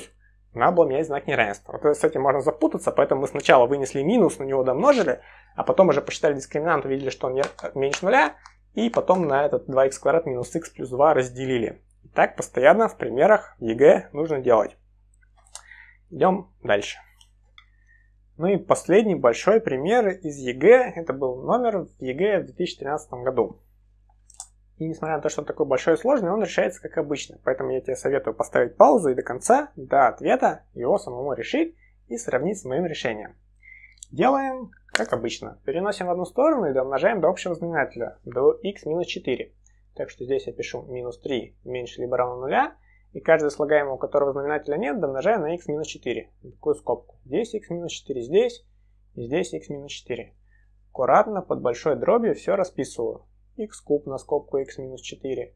надо было менять знак неравенства. Вот с этим можно запутаться, поэтому мы сначала вынесли минус, на него домножили, а потом уже посчитали дискриминант, увидели, что он меньше нуля, и потом на этот 2х квадрат минус x плюс 2 разделили. так постоянно в примерах ЕГЭ нужно делать. Идем дальше. Ну и последний большой пример из ЕГЭ, это был номер в ЕГЭ в 2013 году. И несмотря на то, что он такой большой и сложный, он решается как обычно. Поэтому я тебе советую поставить паузу и до конца, до ответа, его самому решить и сравнить с моим решением. Делаем как обычно. Переносим в одну сторону и домножаем до общего знаменателя, до x минус 4. Так что здесь я пишу минус 3 меньше либо равно 0, и каждое слагаемое, у которого знаменателя нет, домножаю на x минус 4. Такую скобку. Здесь x минус 4, здесь, и здесь x минус 4. Аккуратно под большой дробью все расписываю. x куб на скобку x минус 4,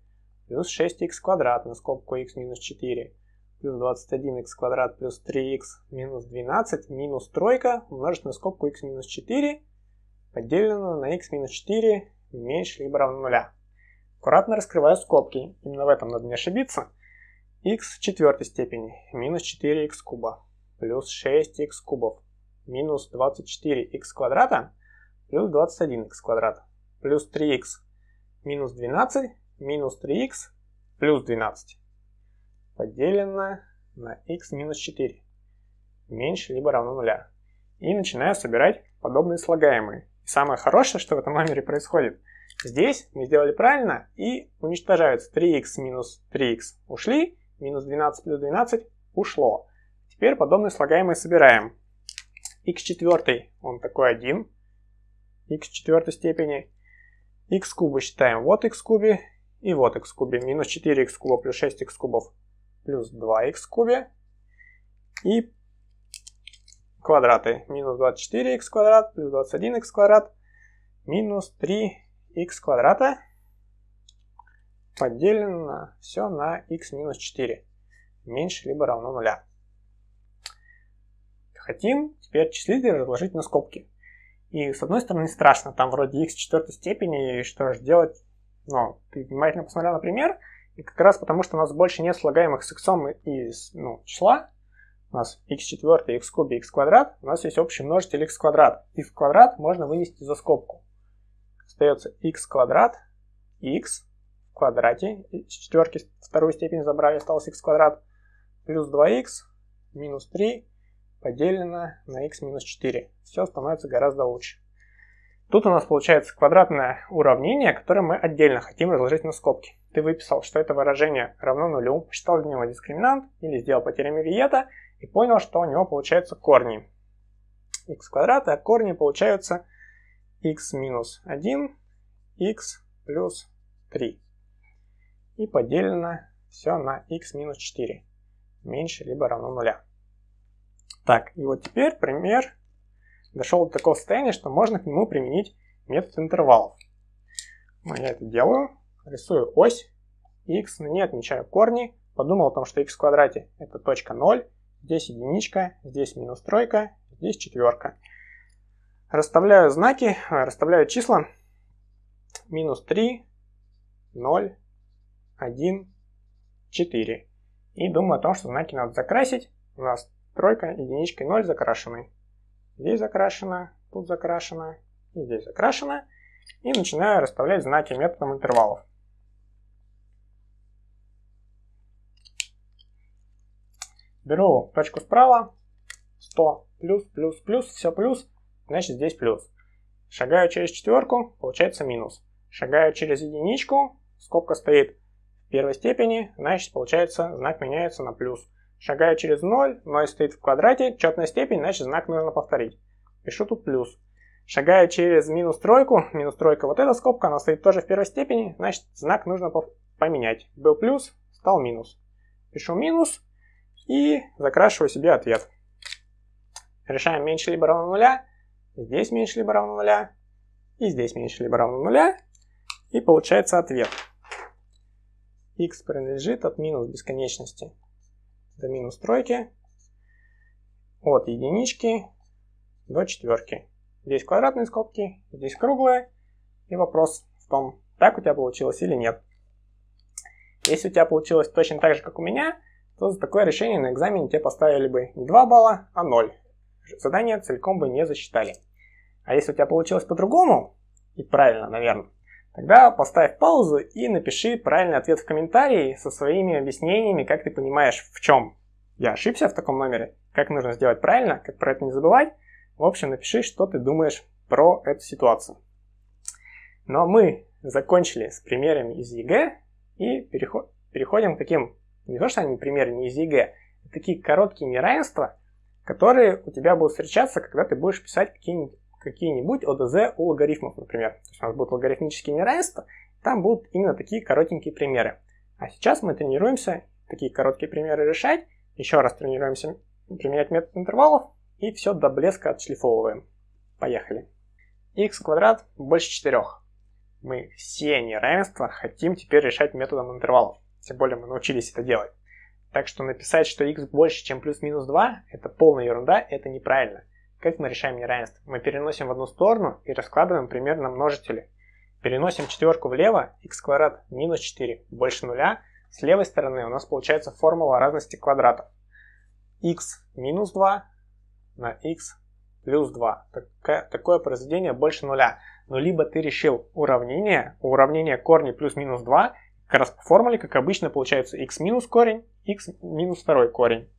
плюс 6x квадрат на скобку x минус 4, плюс 21x квадрат плюс 3x минус 12 минус тройка умножить на скобку x минус 4 поделено на x минус 4 меньше либо равно нуля. Аккуратно раскрываю скобки, именно в этом надо не ошибиться x в четвертой степени минус 4x куба плюс 6x кубов минус 24x квадрата плюс 21x квадрат плюс 3x минус 12 минус 3x плюс 12 поделенное на x минус 4 меньше либо равно нуля. И начинаю собирать подобные слагаемые. И самое хорошее, что в этом номере происходит, здесь мы сделали правильно и уничтожаются 3x минус 3x ушли, минус 12 плюс 12 ушло. Теперь подобные слагаемые собираем. x4, он такой 1, x четвертой степени. x куба считаем вот x кубе и вот x кубе. Минус 4x куба плюс 6x кубов плюс 2x кубе. И квадраты. Минус 24x квадрат плюс 21x квадрат минус 3x квадрата поделено все на x минус 4, меньше либо равно нуля. Хотим теперь числитель разложить на скобки. И с одной стороны страшно, там вроде x четвертой степени, и что же делать? Но ты внимательно посмотрел на пример, и как раз потому, что у нас больше нет слагаемых с x из ну, числа, у нас x четвертый, x куб и x квадрат, у нас есть общий множитель x квадрат. x квадрат можно вынести за скобку. Остается x квадрат, x квадрате. Из четверки вторую степень забрали, осталось x квадрат плюс 2x минус 3 поделено на x минус 4. Все становится гораздо лучше. Тут у нас получается квадратное уравнение, которое мы отдельно хотим разложить на скобки. Ты выписал, что это выражение равно нулю, посчитал для него дискриминант или сделал по теореме Виета и понял, что у него получаются корни x квадрат, а корни получаются x минус 1, x плюс 3 и поделено все на x минус 4 меньше либо равно нуля. Так, и вот теперь пример дошел до такого состояния, что можно к нему применить метод интервалов. Ну, я это делаю, рисую ось, x, на ней отмечаю корни, подумал о том, что x в квадрате это точка 0, здесь единичка, здесь минус тройка, здесь четверка. Расставляю знаки, э, расставляю числа, минус 3, 0, 1, 4. И думаю о том, что знаки надо закрасить. У нас тройка, единичка и 0 закрашены. Здесь закрашено, тут закрашено, и здесь закрашено. И начинаю расставлять знаки методом интервалов. Беру точку справа, 100, плюс, плюс, плюс, все плюс, значит здесь плюс. Шагаю через четверку, получается минус. Шагаю через единичку, скобка стоит первой степени, значит, получается, знак меняется на плюс. Шагая через 0, 0 стоит в квадрате, четная степень, значит, знак нужно повторить. Пишу тут плюс. Шагая через минус тройку, минус тройка, вот эта скобка, она стоит тоже в первой степени, значит, знак нужно поменять. Был плюс, стал минус. Пишу минус и закрашиваю себе ответ. Решаем меньше либо равно нуля, здесь меньше либо равно нуля, и здесь меньше либо равно нуля, и получается ответ x принадлежит от минус бесконечности до минус тройки, от единички до четверки. Здесь квадратные скобки, здесь круглые. И вопрос в том, так у тебя получилось или нет. Если у тебя получилось точно так же, как у меня, то за такое решение на экзамене тебе поставили бы не 2 балла, а 0. Задание целиком бы не засчитали. А если у тебя получилось по-другому, и правильно, наверное, Тогда поставь паузу и напиши правильный ответ в комментарии со своими объяснениями, как ты понимаешь, в чем я ошибся в таком номере, как нужно сделать правильно, как про это не забывать. В общем, напиши, что ты думаешь про эту ситуацию. Но ну, а мы закончили с примерами из ЕГЭ и переходим к таким, не то что они примеры не из ЕГЭ, а такие короткие неравенства, которые у тебя будут встречаться, когда ты будешь писать какие-нибудь какие-нибудь ОДЗ у логарифмов, например. То есть у нас будут логарифмические неравенства, там будут именно такие коротенькие примеры. А сейчас мы тренируемся такие короткие примеры решать, еще раз тренируемся применять метод интервалов, и все до блеска отшлифовываем. Поехали. x квадрат больше 4. Мы все неравенства хотим теперь решать методом интервалов. Тем более мы научились это делать. Так что написать, что x больше, чем плюс-минус 2, это полная ерунда, это неправильно. Как мы решаем неравенство? Мы переносим в одну сторону и раскладываем примерно множители. Переносим четверку влево, x квадрат минус 4 больше нуля. С левой стороны у нас получается формула разности квадратов. x минус 2 на x плюс 2. Такое, такое произведение больше нуля. Но либо ты решил уравнение, уравнение уравнения корни плюс-минус 2, как раз по формуле, как обычно, получается x минус корень, x минус второй корень.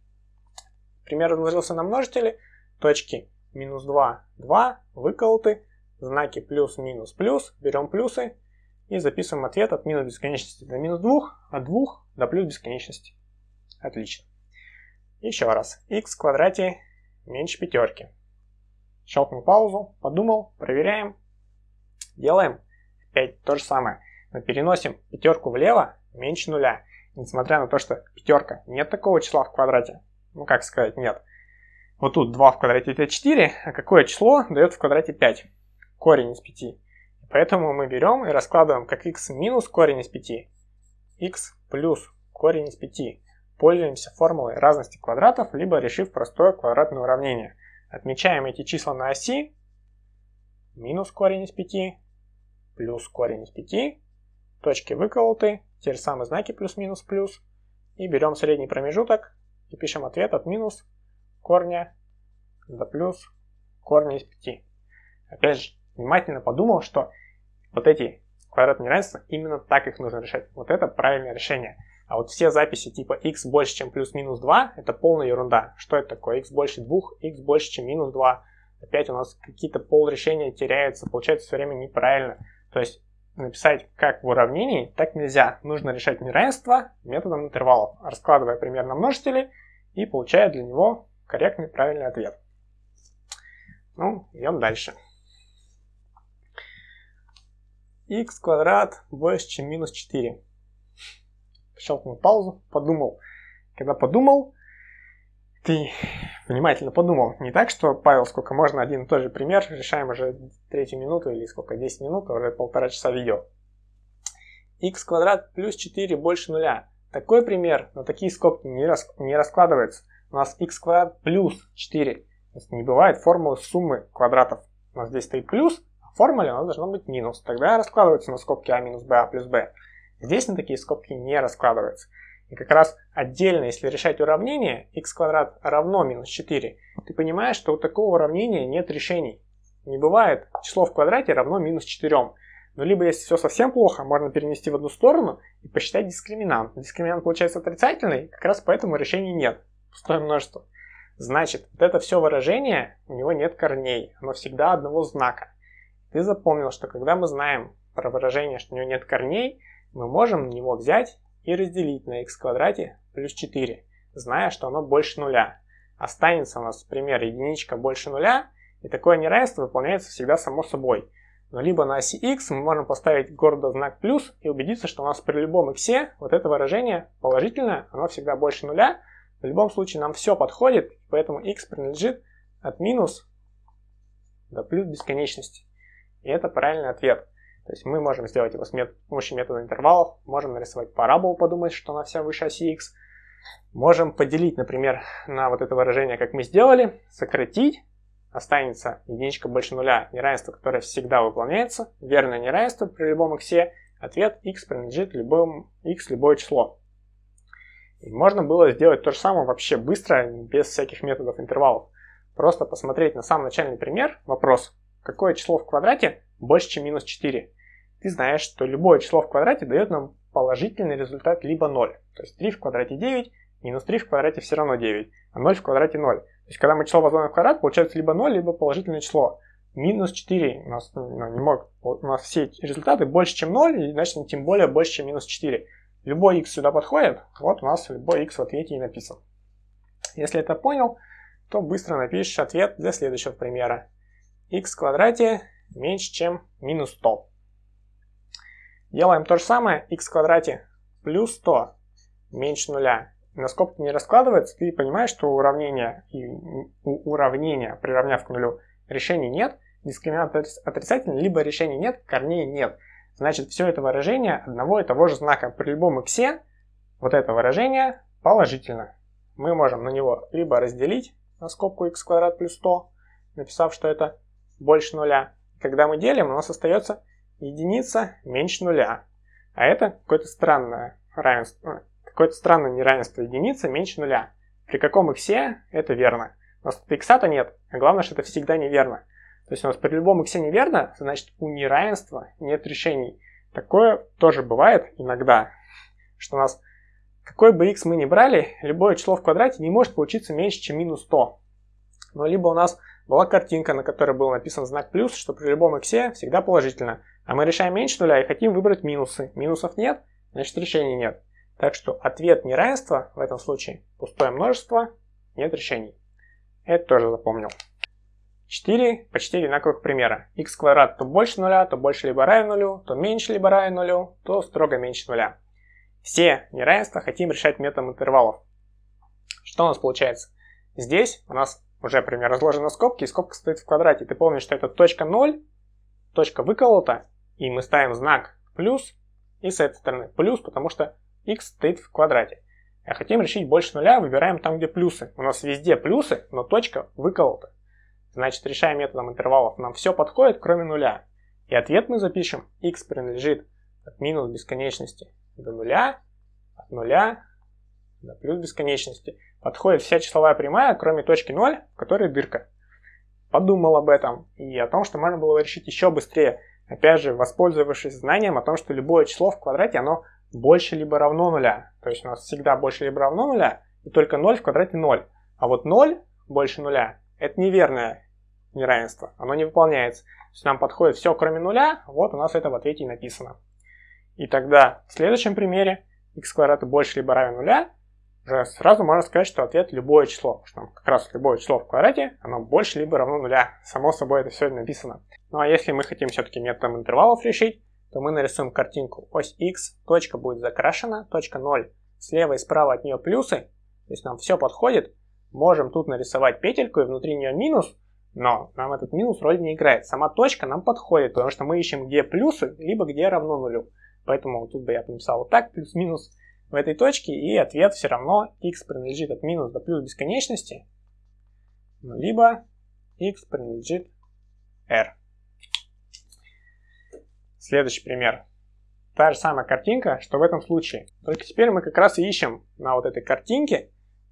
Пример разложился на множители, точки минус 2, 2, выколоты, знаки плюс, минус, плюс, берем плюсы и записываем ответ от минус бесконечности до минус 2, от 2 до плюс бесконечности. Отлично. Еще раз. x в квадрате меньше пятерки. Щелкнул паузу, подумал, проверяем, делаем. Опять то же самое. Мы переносим пятерку влево, меньше нуля. Несмотря на то, что пятерка нет такого числа в квадрате. Ну как сказать, нет. Вот тут 2 в квадрате это 4, а какое число дает в квадрате 5? Корень из 5. Поэтому мы берем и раскладываем как x минус корень из 5, x плюс корень из 5. Пользуемся формулой разности квадратов, либо решив простое квадратное уравнение. Отмечаем эти числа на оси. Минус корень из 5, плюс корень из 5. Точки выколоты, те же самые знаки плюс-минус-плюс. Плюс, и берем средний промежуток и пишем ответ от минус корня до плюс корня из 5. Опять же, внимательно подумал, что вот эти квадратные неравенства, именно так их нужно решать. Вот это правильное решение. А вот все записи типа x больше, чем плюс-минус 2, это полная ерунда. Что это такое? x больше 2, x больше, чем минус 2. Опять у нас какие-то полрешения теряются, получается все время неправильно. То есть написать как в уравнении, так нельзя. Нужно решать неравенство методом интервалов, раскладывая пример на множители и получая для него Корректный, правильный ответ. Ну, идем дальше. x квадрат больше, чем минус 4. Щелкнул паузу, подумал. Когда подумал, ты внимательно подумал. Не так, что, Павел, сколько можно, один и тот же пример, решаем уже третью минуту или сколько, 10 минут, а уже полтора часа видео. x квадрат плюс 4 больше нуля. Такой пример но такие скобки не, рас... не раскладывается – у нас x квадрат плюс 4. То есть не бывает формулы суммы квадратов. У нас здесь стоит плюс, а в формуле у нас должно быть минус. Тогда раскладываются на скобки а минус b, а плюс b. Здесь на такие скобки не раскладываются. И как раз отдельно, если решать уравнение x квадрат равно минус 4, ты понимаешь, что у такого уравнения нет решений. Не бывает число в квадрате равно минус 4. Но либо если все совсем плохо, можно перенести в одну сторону и посчитать дискриминант. Дискриминант получается отрицательный, как раз поэтому решений нет пустое ну а множество. Значит, вот это все выражение, у него нет корней, оно всегда одного знака. Ты запомнил, что когда мы знаем про выражение, что у него нет корней, мы можем него взять и разделить на x квадрате плюс 4, зная, что оно больше нуля. Останется у нас, например, единичка больше нуля, и такое неравенство выполняется всегда само собой. Но либо на оси x мы можем поставить гордо знак плюс и убедиться, что у нас при любом x вот это выражение положительное, оно всегда больше нуля, в любом случае нам все подходит, поэтому x принадлежит от минус до плюс бесконечности. И это правильный ответ. То есть мы можем сделать его с мет... с помощью метода интервалов, можем нарисовать параболу, подумать, что она вся выше оси x. Можем поделить, например, на вот это выражение, как мы сделали, сократить, останется единичка больше нуля, неравенство, которое всегда выполняется, верное неравенство при любом x, ответ x принадлежит любому x любое число. И можно было сделать то же самое вообще быстро, без всяких методов интервалов. Просто посмотреть на самый начальный пример, вопрос, какое число в квадрате больше, чем минус 4. Ты знаешь, что любое число в квадрате дает нам положительный результат либо 0. То есть 3 в квадрате 9, минус 3 в квадрате все равно 9, а 0 в квадрате 0. То есть когда мы число возводим в квадрат, получается либо 0, либо положительное число. Минус 4 у нас, ну, не мог, у нас все результаты больше, чем 0, и значит тем более больше, чем минус 4 любой x сюда подходит, вот у нас любой x в ответе и написан. Если это понял, то быстро напишешь ответ для следующего примера. x в квадрате меньше, чем минус 100. Делаем то же самое, x в квадрате плюс 100 меньше нуля. На скобки не раскладывается, ты понимаешь, что уравнение, и у уравнения, приравняв к нулю, решений нет, дискриминант отрицательный, либо решений нет, корней нет. Значит, все это выражение одного и того же знака. При любом x вот это выражение положительно. Мы можем на него либо разделить на скобку x квадрат плюс 100, написав, что это больше нуля. Когда мы делим, у нас остается единица меньше нуля. А это какое-то странное равенство, какое-то странное неравенство единицы меньше нуля. При каком x это верно. Но от x-то нет. А главное, что это всегда неверно. То есть у нас при любом x неверно, значит у неравенства нет решений. Такое тоже бывает иногда, что у нас какой бы x мы ни брали, любое число в квадрате не может получиться меньше, чем минус 100. Но либо у нас была картинка, на которой был написан знак плюс, что при любом x всегда положительно. А мы решаем меньше нуля и хотим выбрать минусы. Минусов нет, значит решений нет. Так что ответ неравенства в этом случае пустое множество, нет решений. Это тоже запомнил. 4, почти одинаковых примера. x квадрат то больше нуля, то больше либо равен нулю, то меньше либо равен нулю, то строго меньше нуля. Все неравенства хотим решать методом интервалов. Что у нас получается? Здесь у нас уже пример разложен на скобки, и скобка стоит в квадрате. Ты помнишь, что это точка 0, точка выколота, и мы ставим знак плюс, и с этой стороны плюс, потому что x стоит в квадрате. А хотим решить больше нуля, выбираем там, где плюсы. У нас везде плюсы, но точка выколота. Значит, решая методом интервалов, нам все подходит, кроме нуля. И ответ мы запишем. x принадлежит от минус бесконечности до нуля, от нуля до плюс бесконечности. Подходит вся числовая прямая, кроме точки 0, в которой дырка. Подумал об этом и о том, что можно было решить еще быстрее. Опять же, воспользовавшись знанием о том, что любое число в квадрате, оно больше либо равно нуля. То есть у нас всегда больше либо равно нуля, и только 0 в квадрате 0. А вот 0 больше нуля это неверное неравенство, оно не выполняется. То есть нам подходит все, кроме нуля, вот у нас это в ответе и написано. И тогда в следующем примере x квадрат больше либо равен нуля, уже сразу можно сказать, что ответ любое число, потому что нам как раз любое число в квадрате, оно больше либо равно нуля. Само собой это все написано. Ну а если мы хотим все-таки методом интервалов решить, то мы нарисуем картинку ось x, точка будет закрашена, точка 0, слева и справа от нее плюсы, то есть нам все подходит, можем тут нарисовать петельку и внутри нее минус, но нам этот минус роль не играет. Сама точка нам подходит, потому что мы ищем где плюсы, либо где равно нулю. Поэтому тут бы я написал вот так, плюс-минус в этой точке, и ответ все равно x принадлежит от минус до плюс бесконечности, ну, либо x принадлежит r. Следующий пример. Та же самая картинка, что в этом случае. Только теперь мы как раз и ищем на вот этой картинке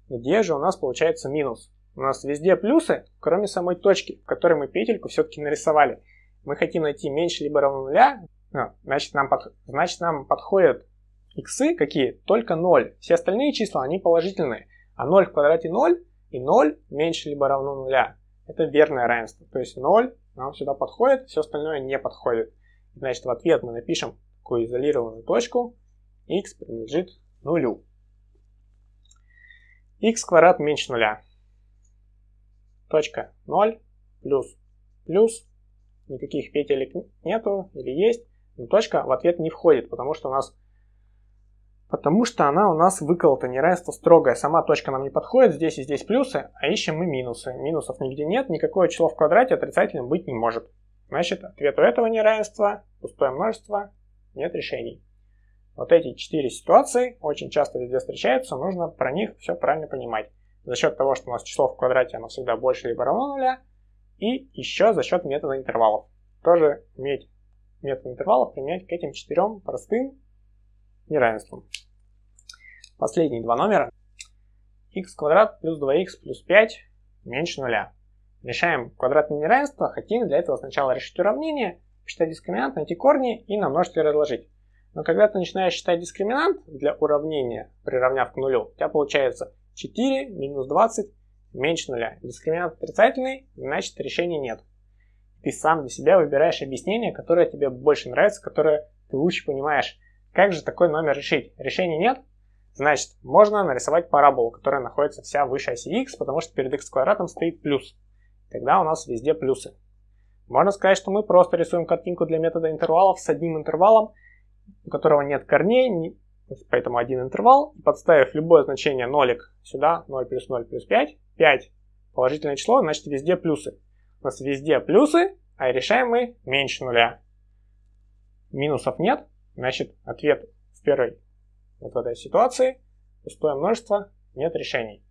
где же у нас получается минус. У нас везде плюсы, кроме самой точки, в которой мы петельку все-таки нарисовали. Мы хотим найти меньше либо равно нуля, а, значит, нам под, значит нам подходят иксы какие? Только 0. Все остальные числа, они положительные. А 0 в квадрате 0 и 0 меньше либо равно нуля. Это верное равенство. То есть 0 нам сюда подходит, все остальное не подходит. Значит, в ответ мы напишем такую изолированную точку. x принадлежит нулю x квадрат меньше нуля. Точка 0 плюс плюс. Никаких петелек нету или есть. Но точка в ответ не входит, потому что у нас потому что она у нас выколота, неравенство строгое. Сама точка нам не подходит, здесь и здесь плюсы, а ищем мы минусы. Минусов нигде нет, никакое число в квадрате отрицательным быть не может. Значит, ответ у этого неравенства, пустое множество, нет решений. Вот эти четыре ситуации очень часто везде встречаются, нужно про них все правильно понимать. За счет того, что у нас число в квадрате, оно всегда больше либо равно нуля, и еще за счет метода интервалов. Тоже иметь метод интервалов применять к этим четырем простым неравенствам. Последние два номера. x квадрат плюс 2x плюс 5 меньше нуля. Решаем квадратное неравенство, хотим для этого сначала решить уравнение, посчитать дискриминант, найти корни и на множители разложить. Но когда ты начинаешь считать дискриминант для уравнения, приравняв к нулю, у тебя получается 4 минус 20 меньше нуля. Дискриминант отрицательный, значит решения нет. Ты сам для себя выбираешь объяснение, которое тебе больше нравится, которое ты лучше понимаешь. Как же такой номер решить? Решения нет, значит можно нарисовать параболу, которая находится вся выше оси x, потому что перед x квадратом стоит плюс. Тогда у нас везде плюсы. Можно сказать, что мы просто рисуем картинку для метода интервалов с одним интервалом – у которого нет корней, поэтому один интервал, подставив любое значение нолик сюда, 0 плюс 0 плюс 5, 5 положительное число, значит везде плюсы. У нас везде плюсы, а решаем мы меньше нуля. Минусов нет, значит ответ в первой вот в этой ситуации пустое множество, нет решений.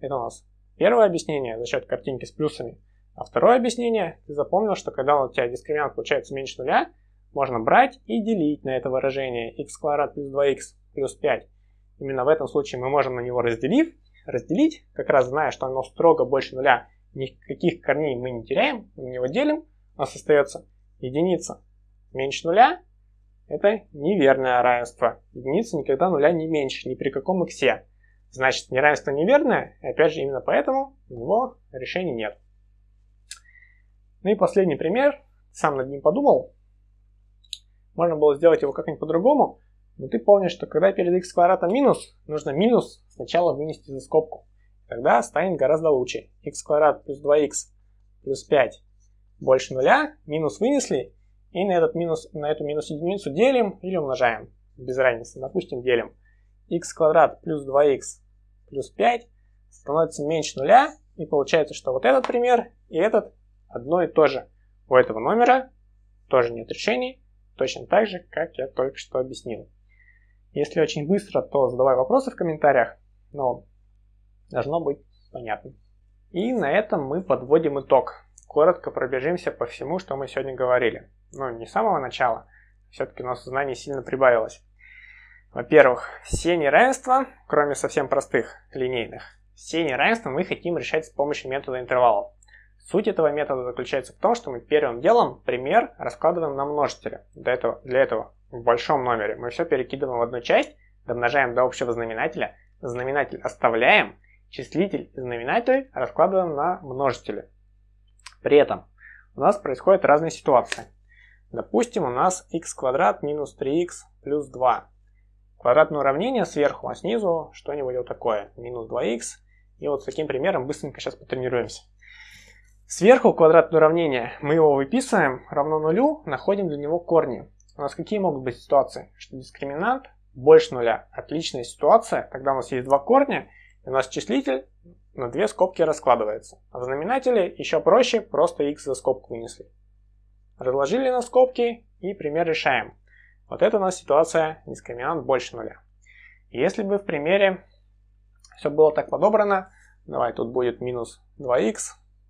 Это у нас первое объяснение за счет картинки с плюсами. А второе объяснение, ты запомнил, что когда у тебя дискриминант получается меньше нуля, можно брать и делить на это выражение x квадрат плюс 2x плюс 5. Именно в этом случае мы можем на него разделив, разделить, как раз зная, что оно строго больше нуля, никаких корней мы не теряем, мы него делим, у нас остается единица меньше нуля, это неверное равенство. Единица никогда нуля не меньше, ни при каком x. Значит, неравенство неверное, и опять же, именно поэтому его решения нет. Ну и последний пример, сам над ним подумал, можно было сделать его как-нибудь по-другому, но ты помнишь, что когда перед x квадратом минус, нужно минус сначала вынести за скобку. Тогда станет гораздо лучше. x квадрат плюс 2x плюс 5 больше нуля, минус вынесли, и на, этот минус, на эту минус единицу делим или умножаем, без разницы, допустим, делим. x квадрат плюс 2x плюс 5 становится меньше нуля, и получается, что вот этот пример и этот одно и то же. У этого номера тоже нет решений, Точно так же, как я только что объяснил. Если очень быстро, то задавай вопросы в комментариях, но должно быть понятно. И на этом мы подводим итог. Коротко пробежимся по всему, что мы сегодня говорили. Ну, не с самого начала, все-таки у нас знаний сильно прибавилось. Во-первых, все неравенства, кроме совсем простых, линейных, все неравенства мы хотим решать с помощью метода интервалов. Суть этого метода заключается в том, что мы первым делом пример раскладываем на множители. Для этого, для этого в большом номере мы все перекидываем в одну часть, домножаем до общего знаменателя, знаменатель оставляем, числитель и знаменатель раскладываем на множители. При этом у нас происходят разные ситуации. Допустим, у нас x квадрат минус 3x плюс 2. Квадратное уравнение сверху, а снизу что-нибудь вот такое, минус 2x. И вот с таким примером быстренько сейчас потренируемся. Сверху квадратное уравнение мы его выписываем, равно нулю, находим для него корни. У нас какие могут быть ситуации? Что дискриминант больше нуля. Отличная ситуация, когда у нас есть два корня, и у нас числитель на две скобки раскладывается. А в знаменателе еще проще, просто x за скобку вынесли. Разложили на скобки и пример решаем. Вот это у нас ситуация дискриминант больше нуля. Если бы в примере все было так подобрано, давай тут будет минус 2х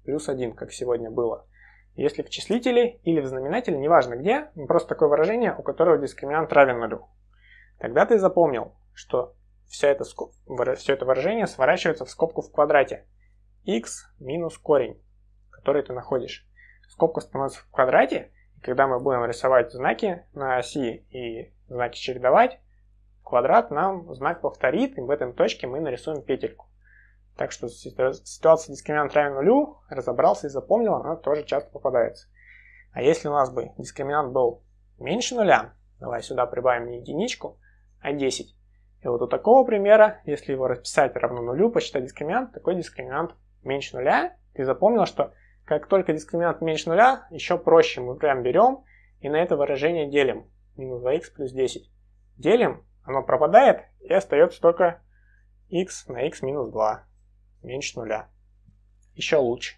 плюс 1, как сегодня было. Если в числителе или в знаменателе, неважно где, просто такое выражение, у которого дискриминант равен нулю. Тогда ты запомнил, что все это, все это выражение сворачивается в скобку в квадрате x минус корень, который ты находишь. Скобка становится в квадрате, и когда мы будем рисовать знаки на оси и знаки чередовать, квадрат нам знак повторит, и в этом точке мы нарисуем петельку. Так что ситуация дискриминант равен нулю, разобрался и запомнил, она тоже часто попадается. А если у нас бы дискриминант был меньше нуля, давай сюда прибавим не единичку, а 10. И вот у такого примера, если его расписать равно нулю, посчитать дискриминант, такой дискриминант меньше нуля, ты запомнил, что как только дискриминант меньше нуля, еще проще мы прям берем и на это выражение делим. Минус 2х плюс 10. Делим, оно пропадает и остается только x на x минус 2 меньше нуля. Еще лучше.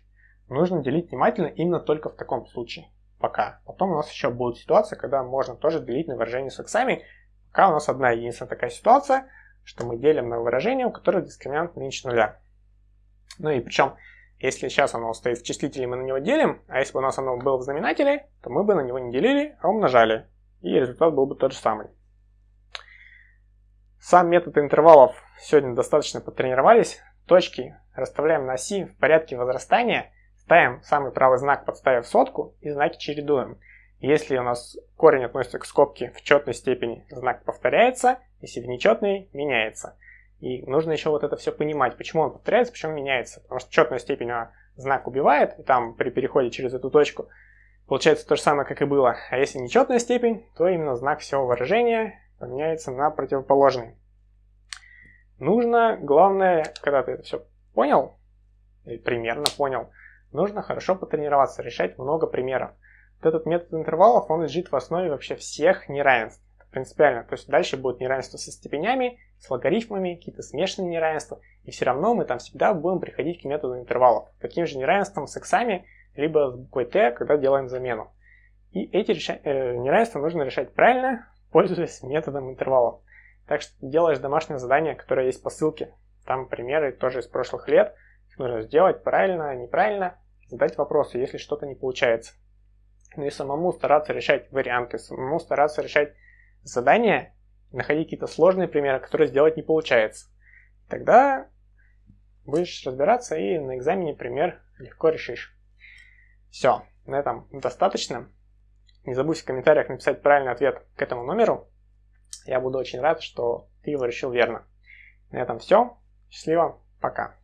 Нужно делить внимательно именно только в таком случае. Пока. Потом у нас еще будет ситуация, когда можно тоже делить на выражение с иксами. Пока у нас одна единственная такая ситуация, что мы делим на выражение, у которого дискриминант меньше нуля. Ну и причем, если сейчас оно стоит в числителе, мы на него делим, а если бы у нас оно было в знаменателе, то мы бы на него не делили, а умножали. И результат был бы тот же самый. Сам метод интервалов сегодня достаточно потренировались точки расставляем на оси в порядке возрастания, ставим самый правый знак, подставив сотку, и знаки чередуем. Если у нас корень относится к скобке в четной степени, знак повторяется, если в нечетной, меняется. И нужно еще вот это все понимать, почему он повторяется, почему меняется. Потому что четная степень а знак убивает, и там при переходе через эту точку получается то же самое, как и было. А если нечетная степень, то именно знак всего выражения поменяется на противоположный. Нужно, главное, когда ты это все понял, или примерно понял, нужно хорошо потренироваться, решать много примеров. Вот этот метод интервалов, он лежит в основе вообще всех неравенств. принципиально. То есть дальше будут неравенства со степенями, с логарифмами, какие-то смешанные неравенства. И все равно мы там всегда будем приходить к методу интервалов. Таким же неравенством с иксами, либо с буквой t, когда делаем замену. И эти реша... э, неравенства нужно решать правильно, пользуясь методом интервалов. Так что ты делаешь домашнее задание, которое есть по ссылке. Там примеры тоже из прошлых лет. Их нужно сделать правильно, неправильно, задать вопросы, если что-то не получается. Ну и самому стараться решать варианты, самому стараться решать задания, находить какие-то сложные примеры, которые сделать не получается. Тогда будешь разбираться и на экзамене пример легко решишь. Все, на этом достаточно. Не забудь в комментариях написать правильный ответ к этому номеру. Я буду очень рад, что ты его решил верно. На этом все. Счастливо. Пока.